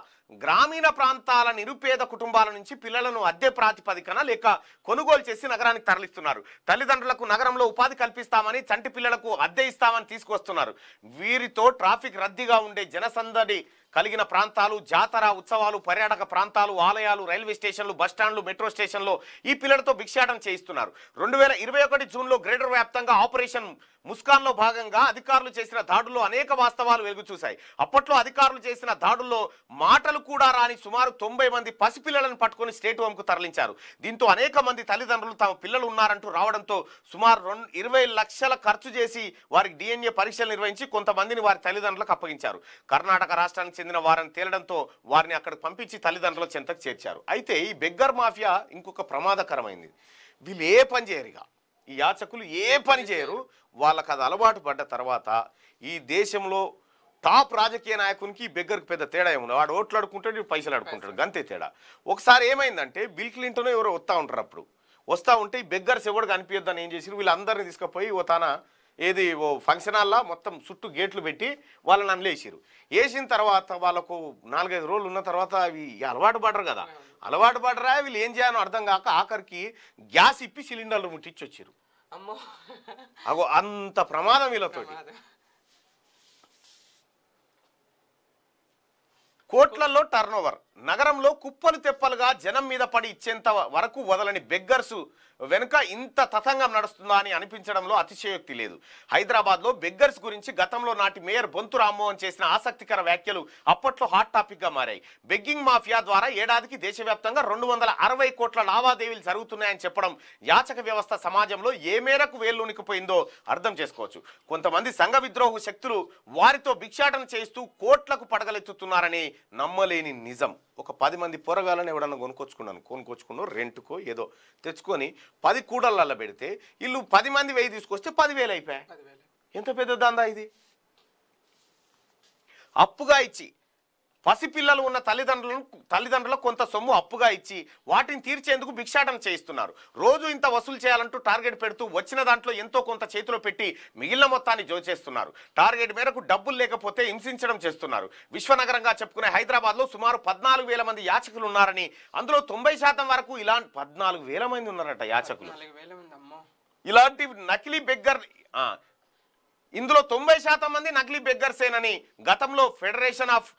గ్రామీణ ప్రాంతాల నిరుపేద కుటుంబాల నుంచి పిల్లలను అద్దె ప్రాతిపదికన లేక కొనుగోలు చేసి నగరానికి తరలిస్తున్నారు తల్లిదండ్రులకు నగరంలో ఉపాధి కల్పిస్తామని చంటి పిల్లలకు అద్దె ఇస్తామని తీసుకొస్తున్నారు వీరితో ట్రాఫిక్ రద్దీగా ఉండే జనసందడి కలిగిన ప్రాంతాలు జాతర ఉత్సవాలు పర్యాటక ప్రాంతాలు ఆలయాలు రైల్వే స్టేషన్లు బస్టాండ్లు మెట్రో స్టేషన్లో ఈ పిల్లలతో భిక్షాటం చేయిస్తున్నారు రెండు వేల ఇరవై ఒకటి జూన్లో గ్రేటర్ వ్యాప్తంగా ఆపరేషన్ ముస్కాన్లో భాగంగా అధికారులు చేసిన దాడుల్లో అనేక వాస్తవాలు వెలుగు చూశాయి అప్పట్లో అధికారులు చేసిన దాడుల్లో మాటలు కూడా రాని సుమారు తొంభై మంది పసిపిల్లలను పట్టుకుని స్టేట్ హోమ్కు తరలించారు దీంతో అనేక మంది తల్లిదండ్రులు తమ పిల్లలు ఉన్నారంటూ రావడంతో సుమారు రెండు ఇరవై లక్షల ఖర్చు చేసి వారికి డిఎన్ఏ పరీక్షలు నిర్వహించి కొంతమందిని వారి తల్లిదండ్రులకు అప్పగించారు కర్ణాటక రాష్ట్రానికి చెందిన వారిని తేలడంతో వారిని అక్కడికి పంపించి తల్లిదండ్రుల చెంతకు చేర్చారు అయితే ఈ బెగ్గర్ మాఫియా ఇంకొక ప్రమాదకరమైంది వీళ్ళు ఏ పని చేయరుగా ఈ యాచకులు ఏ పని చేయరు వాళ్ళకి అది అలవాటు పడ్డ తర్వాత ఈ దేశంలో టాప్ రాజకీయ నాయకునికి బెగ్గరికి పెద్ద తేడా ఏమున్నా వాడు ఓట్లు ఆడుకుంటాడు పైసలు ఆడుకుంటాడు అంతే తేడా ఒకసారి ఏమైందంటే బిల్ క్లింటన్ ఎవరో వస్తూ ఉంటారు అప్పుడు వస్తూ ఉంటే ఈ బెగ్గర్స్ ఎవడు అని ఏం చేసి వీళ్ళందరినీ తీసుకుపోయి ఓ తన ఏది ఓ ఫంక్షన్ హాల్లో మొత్తం చుట్టూ గేట్లు పెట్టి వాళ్ళని అనలేసారు వేసిన తర్వాత వాళ్ళకు నాలుగైదు రోజులు ఉన్న తర్వాత అవి అలవాటు పడరు కదా అలవాటు పడరా వీళ్ళు ఏం చేయాలో అర్థం కాక ఆఖరికి గ్యాస్ ఇప్పి సిలిండర్లు ముట్టించి వచ్చారు అగో అంత ప్రమాదం వీళ్ళతోటి కోట్లలో టర్న్ ఓవర్ నగరంలో కుప్పలు తెప్పలుగా జనం మీద పడి ఇచ్చేంత వరకు వదలని బెగ్గర్స్ వెనుక ఇంత తతంగం నడుస్తుందా అని అనిపించడంలో అతిశయోక్తి లేదు హైదరాబాద్లో బెగ్గర్స్ గురించి గతంలో నాటి మేయర్ బొంతు రామ్మోహన్ చేసిన ఆసక్తికర వ్యాఖ్యలు అప్పట్లో హాట్ టాపిక్గా మారాయి బెగ్గింగ్ మాఫియా ద్వారా ఏడాదికి దేశవ్యాప్తంగా రెండు కోట్ల లావాదేవీలు జరుగుతున్నాయని చెప్పడం యాచక వ్యవస్థ సమాజంలో ఏ మేరకు వేలునికిపోయిందో అర్థం చేసుకోవచ్చు కొంతమంది సంఘ విద్రోహ శక్తులు వారితో భిక్షాటన చేస్తూ కోట్లకు పడగలెత్తుతున్నారని నమ్మలేని నిజం ఒక పది మంది పొరగాలని ఎవడన్నా కొనుక్కొచ్చుకున్నాను కొనుక్కొచ్చుకున్నాను రెంట్కో ఏదో తెచ్చుకొని పది కూడళ్ళల్లో పెడితే ఇల్లు పది మంది వెయ్యి తీసుకొస్తే పదివేలు అయిపోయాయి ఎంత పెద్ద దందా ఇది అప్పుగా ఇచ్చి పసిపిల్లలు ఉన్న తల్లిదండ్రులను తల్లిదండ్రులకు కొంత సొమ్ము అప్పుగా ఇచ్చి వాటిని తీర్చేందుకు భిక్షాటన చేయిస్తున్నారు రోజు ఇంత వసూలు చేయాలంటూ టార్గెట్ పెడుతూ వచ్చిన దాంట్లో ఎంతో కొంత చేతిలో పెట్టి మిగిలిన మొత్తాన్ని జోచేస్తున్నారు టార్గెట్ మేరకు డబ్బులు లేకపోతే హింసించడం చేస్తున్నారు విశ్వనగరంగా చెప్పుకునే హైదరాబాద్లో సుమారు పద్నాలుగు వేల మంది యాచకులు ఉన్నారని అందులో తొంభై శాతం వరకు ఇలాంటి పద్నాలుగు వేల మంది ఉన్నారట యాచకులు ఇలాంటి నకిలీ బెగ్గర్ ఇందులో తొంభై శాతం మంది నకిలీ బెగ్గర్సేనని గతంలో federation of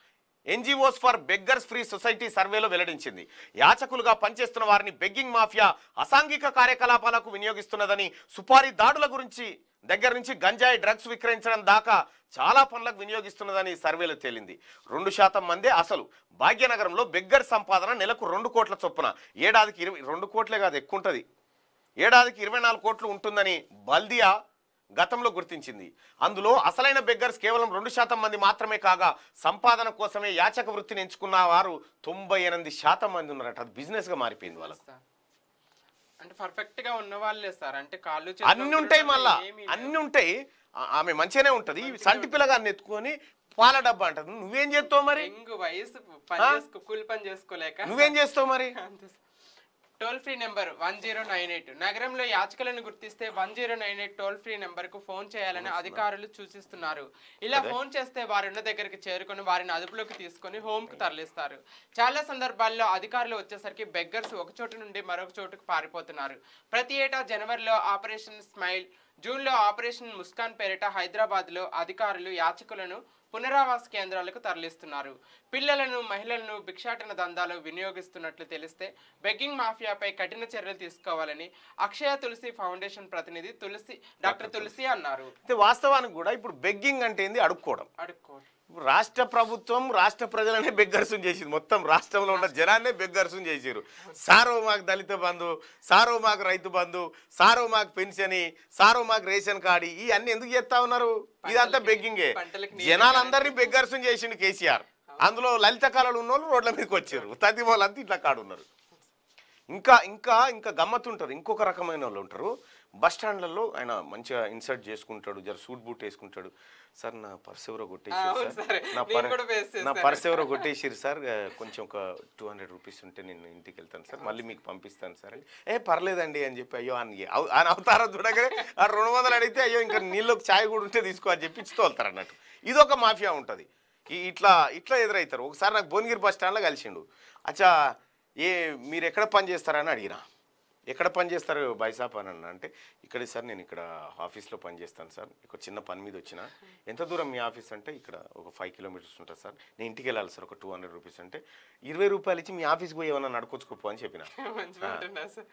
NGOs for beggars free society సర్వేలో వెల్లడించింది యాచకులుగా పనిచేస్తున్న వారిని బెగ్గింగ్ మాఫియా అసాంఘిక కార్యకలాపాలకు వినియోగిస్తున్నదని సుపారీ దాడుల గురించి దగ్గర నుంచి గంజాయి డ్రగ్స్ విక్రయించడం దాకా చాలా పనులకు వినియోగిస్తున్నదని సర్వేలో తేలింది రెండు శాతం మందే అసలు భాగ్యనగరంలో బెగ్గర్ సంపాదన నెలకు రెండు కోట్ల చొప్పున ఏడాదికి ఇరవై రెండు కోట్లే కాదు ఎక్కువ ఉంటుంది ఏడాదికి ఇరవై నాలుగు కోట్లు ఉంటుందని బల్దియా గతంలో గుర్తించింది అందులో అసలైన బెగ్గర్స్ కేవలం రెండు శాతం మంది మాత్రమే కాగా సంపాదన కోసమే యాచక వృత్తిని ఎంచుకున్న వారు తొంభై ఎనిమిది శాతం మంది ఉన్నారట అది బిజినెస్గా మారిపోయింది వాళ్ళకు అంటే పర్ఫెక్ట్ గా ఉన్న వాళ్ళే సార్ అంటే కాళ్ళు అన్ని ఉంటాయి మళ్ళా అన్ని ఉంటాయి ఆమె మంచిగానే ఉంటది సంటి పిల్లగాన్ని ఎత్తుకొని పాల డబ్బా అంటది నువ్వేం చేస్తావు మరి వయసు కూలి పని చేసుకోలేక నువ్వేం చేస్తావు మరి toll free number one zero nine eight నగరంలో యాచకలను గుర్తిస్తే one zero nine eight toll free నెంబర్కు ఫోన్ చేయాలని అధికారులు సూచిస్తున్నారు ఇలా ఫోన్ చేస్తే వారున్న దగ్గరికి చేరుకొని వారిని అదుపులోకి తీసుకొని కు తరలిస్తారు చాలా సందర్భాల్లో అధికారులు వచ్చేసరికి బెగ్గర్స్ ఒక చోటు నుండి మరొక చోటుకు పారిపోతున్నారు ప్రతి ఏటా జనవరిలో ఆపరేషన్ స్మైల్ జూన్లో ఆపరేషన్ ముస్కాన్ పేరిట హైదరాబాద్లో అధికారులు యాచకులను పునరావాస కేంద్రాలకు తరలిస్తున్నారు పిల్లలను మహిళలను భిక్షాటన దందాలు వినియోగిస్తున్నట్లు తెలిస్తే బెగ్గింగ్ మాఫియాపై కఠిన చర్యలు తీసుకోవాలని అక్షయ తులసి ఫౌండేషన్ ప్రతినిధి తులసి డాక్టర్ తులసి అన్నారు వాస్తవానికి కూడా ఇప్పుడు బెగ్గింగ్ అంటే ఏంది అడుక్కోవడం అడుక్కోవడం రాష్ట్ర ప్రభుత్వం రాష్ట్ర ప్రజలనే బెగ్గర్సం చేసింది మొత్తం రాష్ట్రంలో ఉన్న జనాన్నే బెగ్గర్సం చేసారు సారో మాకు దళిత బంధు సారో మాకు రైతు బంధు సారో మాకు పెన్షన్ సారో మాకు రేషన్ కార్డు ఈ అన్ని ఎందుకు చేస్తా ఉన్నారు ఇదంతా బెగ్గింగే జనాలందరినీ బెగ్గర్సం చేసిండు కేసీఆర్ అందులో లలిత కళలు ఉన్న వాళ్ళు రోడ్ల మీదకి వచ్చారు తది వాళ్ళంతా ఇట్లా కాడున్నారు ఇంకా ఇంకా ఇంకా గమ్మత్తుంటారు ఇంకొక రకమైన వాళ్ళు ఉంటారు బస్ ఆయన మంచిగా ఇన్సర్ట్ చేసుకుంటాడు జర సూట్ బూట్ వేసుకుంటాడు సార్ నా పర్స్ కొట్టేసారు నా పర్స్ ఎవరో కొట్టేసారు సార్ కొంచెం ఒక టూ హండ్రెడ్ రూపీస్ ఉంటే నేను ఇంటికి వెళ్తాను సార్ మళ్ళీ మీకు పంపిస్తాను సార్ ఏ పర్లేదండి అని చెప్పి అయ్యో అని ఆయన అవతారం చూడగానే ఆ రెండు వందలు అడిగితే అయ్యో ఇంకా నీళ్ళకి ఛాయ్ కూడా ఉంటే తీసుకో అని చెప్పి ఇచ్చుతూ వెళ్తారు అన్నట్టు ఇది ఒక మాఫియా ఉంటుంది ఇట్లా ఇట్లా ఎదురవుతారు ఒకసారి నాకు భువనగిరి బస్ స్టాండ్లో కలిసిండు అచ్చా ఏ మీరు ఎక్కడ పని చేస్తారని అడిగినా ఎక్కడ పనిచేస్తారు బైసాప్ అని అన్న అంటే ఇక్కడ సార్ నేను ఇక్కడ ఆఫీస్లో పనిచేస్తాను సార్ ఇక్కడ చిన్న పని మీద వచ్చిన ఎంత దూరం మీ ఆఫీస్ అంటే ఇక్కడ ఒక ఫైవ్ కిలోమీటర్స్ ఉంటుంది సార్ నేను ఇంటికి వెళ్ళాలి సార్ ఒక టూ హండ్రెడ్ రూపీస్ అంటే ఇరవై రూపాయలు ఇచ్చి మీ ఆఫీస్కి పోయి ఏమన్నా నడుకొచ్చుకోపో అని చెప్పిన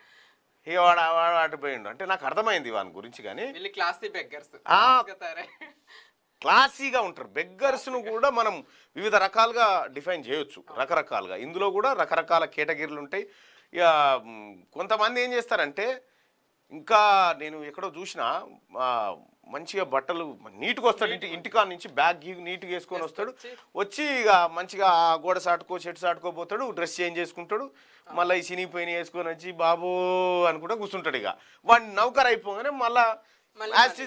ఏ వాడు వాడు అటు పోయిండు అంటే నాకు అర్థమైంది వాని గురించి కానీ బెగ్గర్స్ క్లాసీగా ఉంటారు బెగ్గర్స్ను కూడా మనం వివిధ రకాలుగా డిఫైన్ చేయొచ్చు రకరకాలుగా ఇందులో కూడా రకరకాల కేటగిరీలు ఉంటాయి ఇక కొంతమంది ఏం చేస్తారంటే ఇంకా నేను ఎక్కడో చూసినా మంచిగా బట్టలు నీట్గా వస్తాడు ఇంటి ఇంటికాడ నుంచి బ్యాగ్ నీట్గా వేసుకొని వస్తాడు వచ్చి ఇక మంచిగా గోడ సాటుకో చెట్టు సాటుకోపోతాడు డ్రెస్ చేంజ్ చేసుకుంటాడు మళ్ళీ ఈ సినిపోయిన వేసుకొని వచ్చి బాబు అనుకుంటా కూర్చుంటాడు ఇక వాడిని నౌకర్ అయిపోగానే మళ్ళీ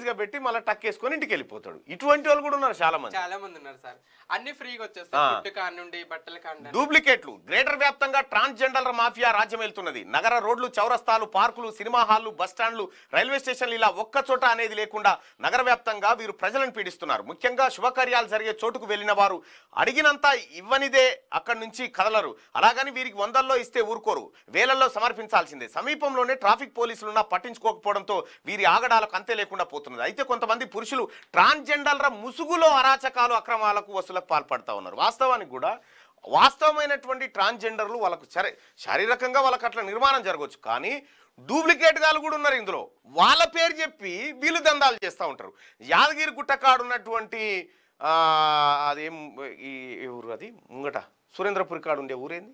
గా పెట్టి మళ్ళీ టక్ వేసుకొని ఇంటికి వెళ్ళిపోతాడు ఇటువంటి వాళ్ళు కూడా ఉన్నారు చాలా మంది చాలా మంది ఉన్నారు సార్ అన్ని ఫ్రీగా వచ్చేస్తాయి బట్టలు కాండి డూప్లికేట్లు గ్రేటర్ వ్యాప్తంగా ట్రాన్స్జెండర్ మాఫియా రాజ్యం వెళ్తున్నది నగర రోడ్లు చౌరస్తాలు పార్కులు సినిమా హాళ్లు బస్టాండ్లు రైల్వే స్టేషన్లు ఇలా ఒక్క చోట అనేది లేకుండా నగర వ్యాప్తంగా వీరు ప్రజలను పీడిస్తున్నారు ముఖ్యంగా శుభకార్యాలు జరిగే చోటుకు వెళ్ళిన వారు అడిగినంత ఇవ్వనిదే అక్కడి నుంచి కదలరు అలాగని వీరికి వందల్లో ఇస్తే ఊరుకోరు వేలల్లో సమర్పించాల్సిందే సమీపంలోనే ట్రాఫిక్ పోలీసులున్నా పట్టించుకోకపోవడంతో వీరి ఆగడాలకు అంతే లేకుండా పోతున్నది అయితే కొంతమంది పురుషులు ట్రాన్స్జెండర్ ముసుగులో అరాచకాలు అక్రమాలకు వసూలకు పాల్పడతా ఉన్నారు వాస్తవానికి కూడా వాస్తవమైనటువంటి ట్రాన్స్జెండర్లు వాళ్ళకు సరే శారీరకంగా వాళ్ళకి అట్లా నిర్మాణం జరగవచ్చు కానీ డూప్లికేట్ గాలు కూడా ఉన్నారు ఇందులో వాళ్ళ పేరు చెప్పి వీళ్ళు దందాలు చేస్తూ ఉంటారు యాదగిరి ఉన్నటువంటి అదేం ఈ ఊరు అది ముంగట సురేంద్రపురి కాడు ఉండే ఊరేంది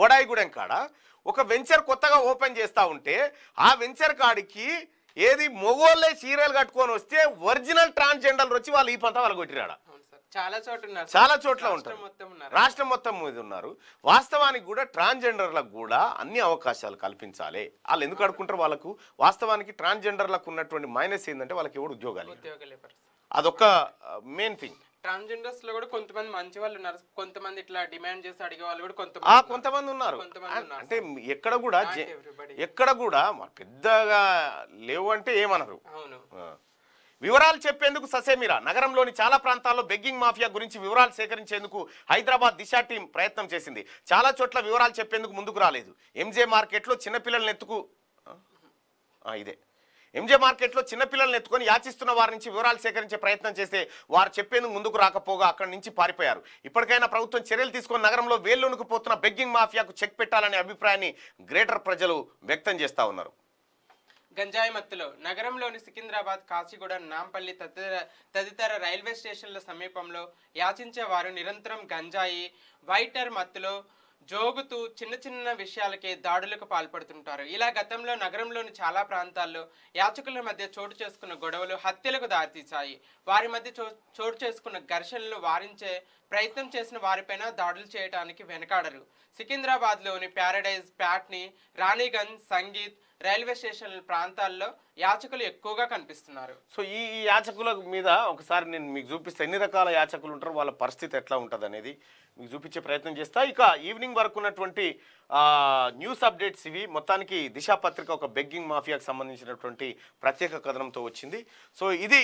వడాయిగూడెం కాడ ఒక వెంచర్ కొత్తగా ఓపెన్ చేస్తూ ఉంటే ఆ వెంచర్ కాడికి ఏది మొగోళ్ళే సీరియల్ కట్టుకొని వస్తే ఒరిజినల్ ట్రాన్స్జెండర్లు వచ్చి వాళ్ళు ఈ పంత వాళ్ళు కొట్టిరాడా చాలా చోట్ల చాలా చోట్ల ఉంటారు రాష్ట్రం మొత్తం మీద ఉన్నారు వాస్తవానికి కూడా ట్రాన్స్జెండర్లకు కూడా అన్ని అవకాశాలు కల్పించాలి వాళ్ళు ఎందుకు అడుగుంటారు వాళ్ళకు వాస్తవానికి ట్రాన్స్జెండర్లకు ఉన్నటువంటి మైనస్ ఏంటంటే వాళ్ళకి ఎవరు ఉద్యోగాలు అదొక మెయిన్ థింగ్ ట్రాన్స్జెండర్స్ లో కూడా కొంతమంది మంచి వాళ్ళు ఉన్నారు కొంతమంది ఇట్లా డిమాండ్ చేసి అడిగే వాళ్ళు కూడా కొంతమంది కొంతమంది ఉన్నారు అంటే ఎక్కడ కూడా ఎక్కడ కూడా పెద్దగా లేవు అంటే ఏమనరు వివరాలు చెప్పేందుకు ససేమిరా నగరంలోని చాలా ప్రాంతాల్లో బెగ్గింగ్ మాఫియా గురించి వివరాలు సేకరించేందుకు హైదరాబాద్ దిశ టీం ప్రయత్నం చేసింది చాలా చోట్ల వివరాలు చెప్పేందుకు ముందుకు రాలేదు ఎంజే మార్కెట్లో చిన్నపిల్లల ఎత్తుకు ఇదే ఎంజే మార్కెట్లో చిన్నపిల్లల్ని ఎత్తుకొని యాచిస్తున్న వారి నుంచి వివరాలు సేకరించే ప్రయత్నం చేస్తే వారు చెప్పేందుకు ముందుకు రాకపోగా అక్కడి నుంచి పారిపోయారు ఇప్పటికైనా ప్రభుత్వం చర్యలు తీసుకుని నగరంలో వేళ్ళునుకు పోతున్న బెగ్గింగ్ మాఫియాకు చెక్ పెట్టాలనే అభిప్రాయాన్ని గ్రేటర్ ప్రజలు వ్యక్తం చేస్తూ ఉన్నారు గంజాయి మత్తులో నగరంలోని సికింద్రాబాద్ కాశీగూడ నాంపల్లి తదితర తదితర రైల్వే స్టేషన్ల సమీపంలో యాచించే వారు నిరంతరం గంజాయి వైటర్ మత్తులో జోగుతూ చిన్న చిన్న విషయాలకే దాడులకు పాల్పడుతుంటారు ఇలా గతంలో నగరంలోని చాలా ప్రాంతాల్లో యాచకుల మధ్య చోటు చేసుకున్న గొడవలు హత్యలకు దారితీశాయి వారి మధ్య చోటు చేసుకున్న ఘర్షణలు వారించే ప్రయత్నం చేసిన వారిపైన దాడులు చేయడానికి వెనకాడరు సికింద్రాబాద్లోని paradise Patny Ranigunj Sangeet railway station ప్రాంతాల్లో యాచకులు ఎక్కువగా కనిపిస్తున్నారు సో ఈ యాచకుల మీద ఒకసారి నేను మీకు చూపిస్తే ఎన్ని రకాల యాచకులు ఉంటారు వాళ్ళ పరిస్థితి ఎట్లా ఉంటుంది అనేది మీకు చూపించే ప్రయత్నం చేస్తా ఇక ఈవినింగ్ వరకు ఉన్నటువంటి న్యూస్ అప్డేట్స్ ఇవి మొత్తానికి దిశా పత్రిక ఒక బెగ్గింగ్ మాఫియాకు సంబంధించినటువంటి ప్రత్యేక కథనంతో వచ్చింది సో ఇది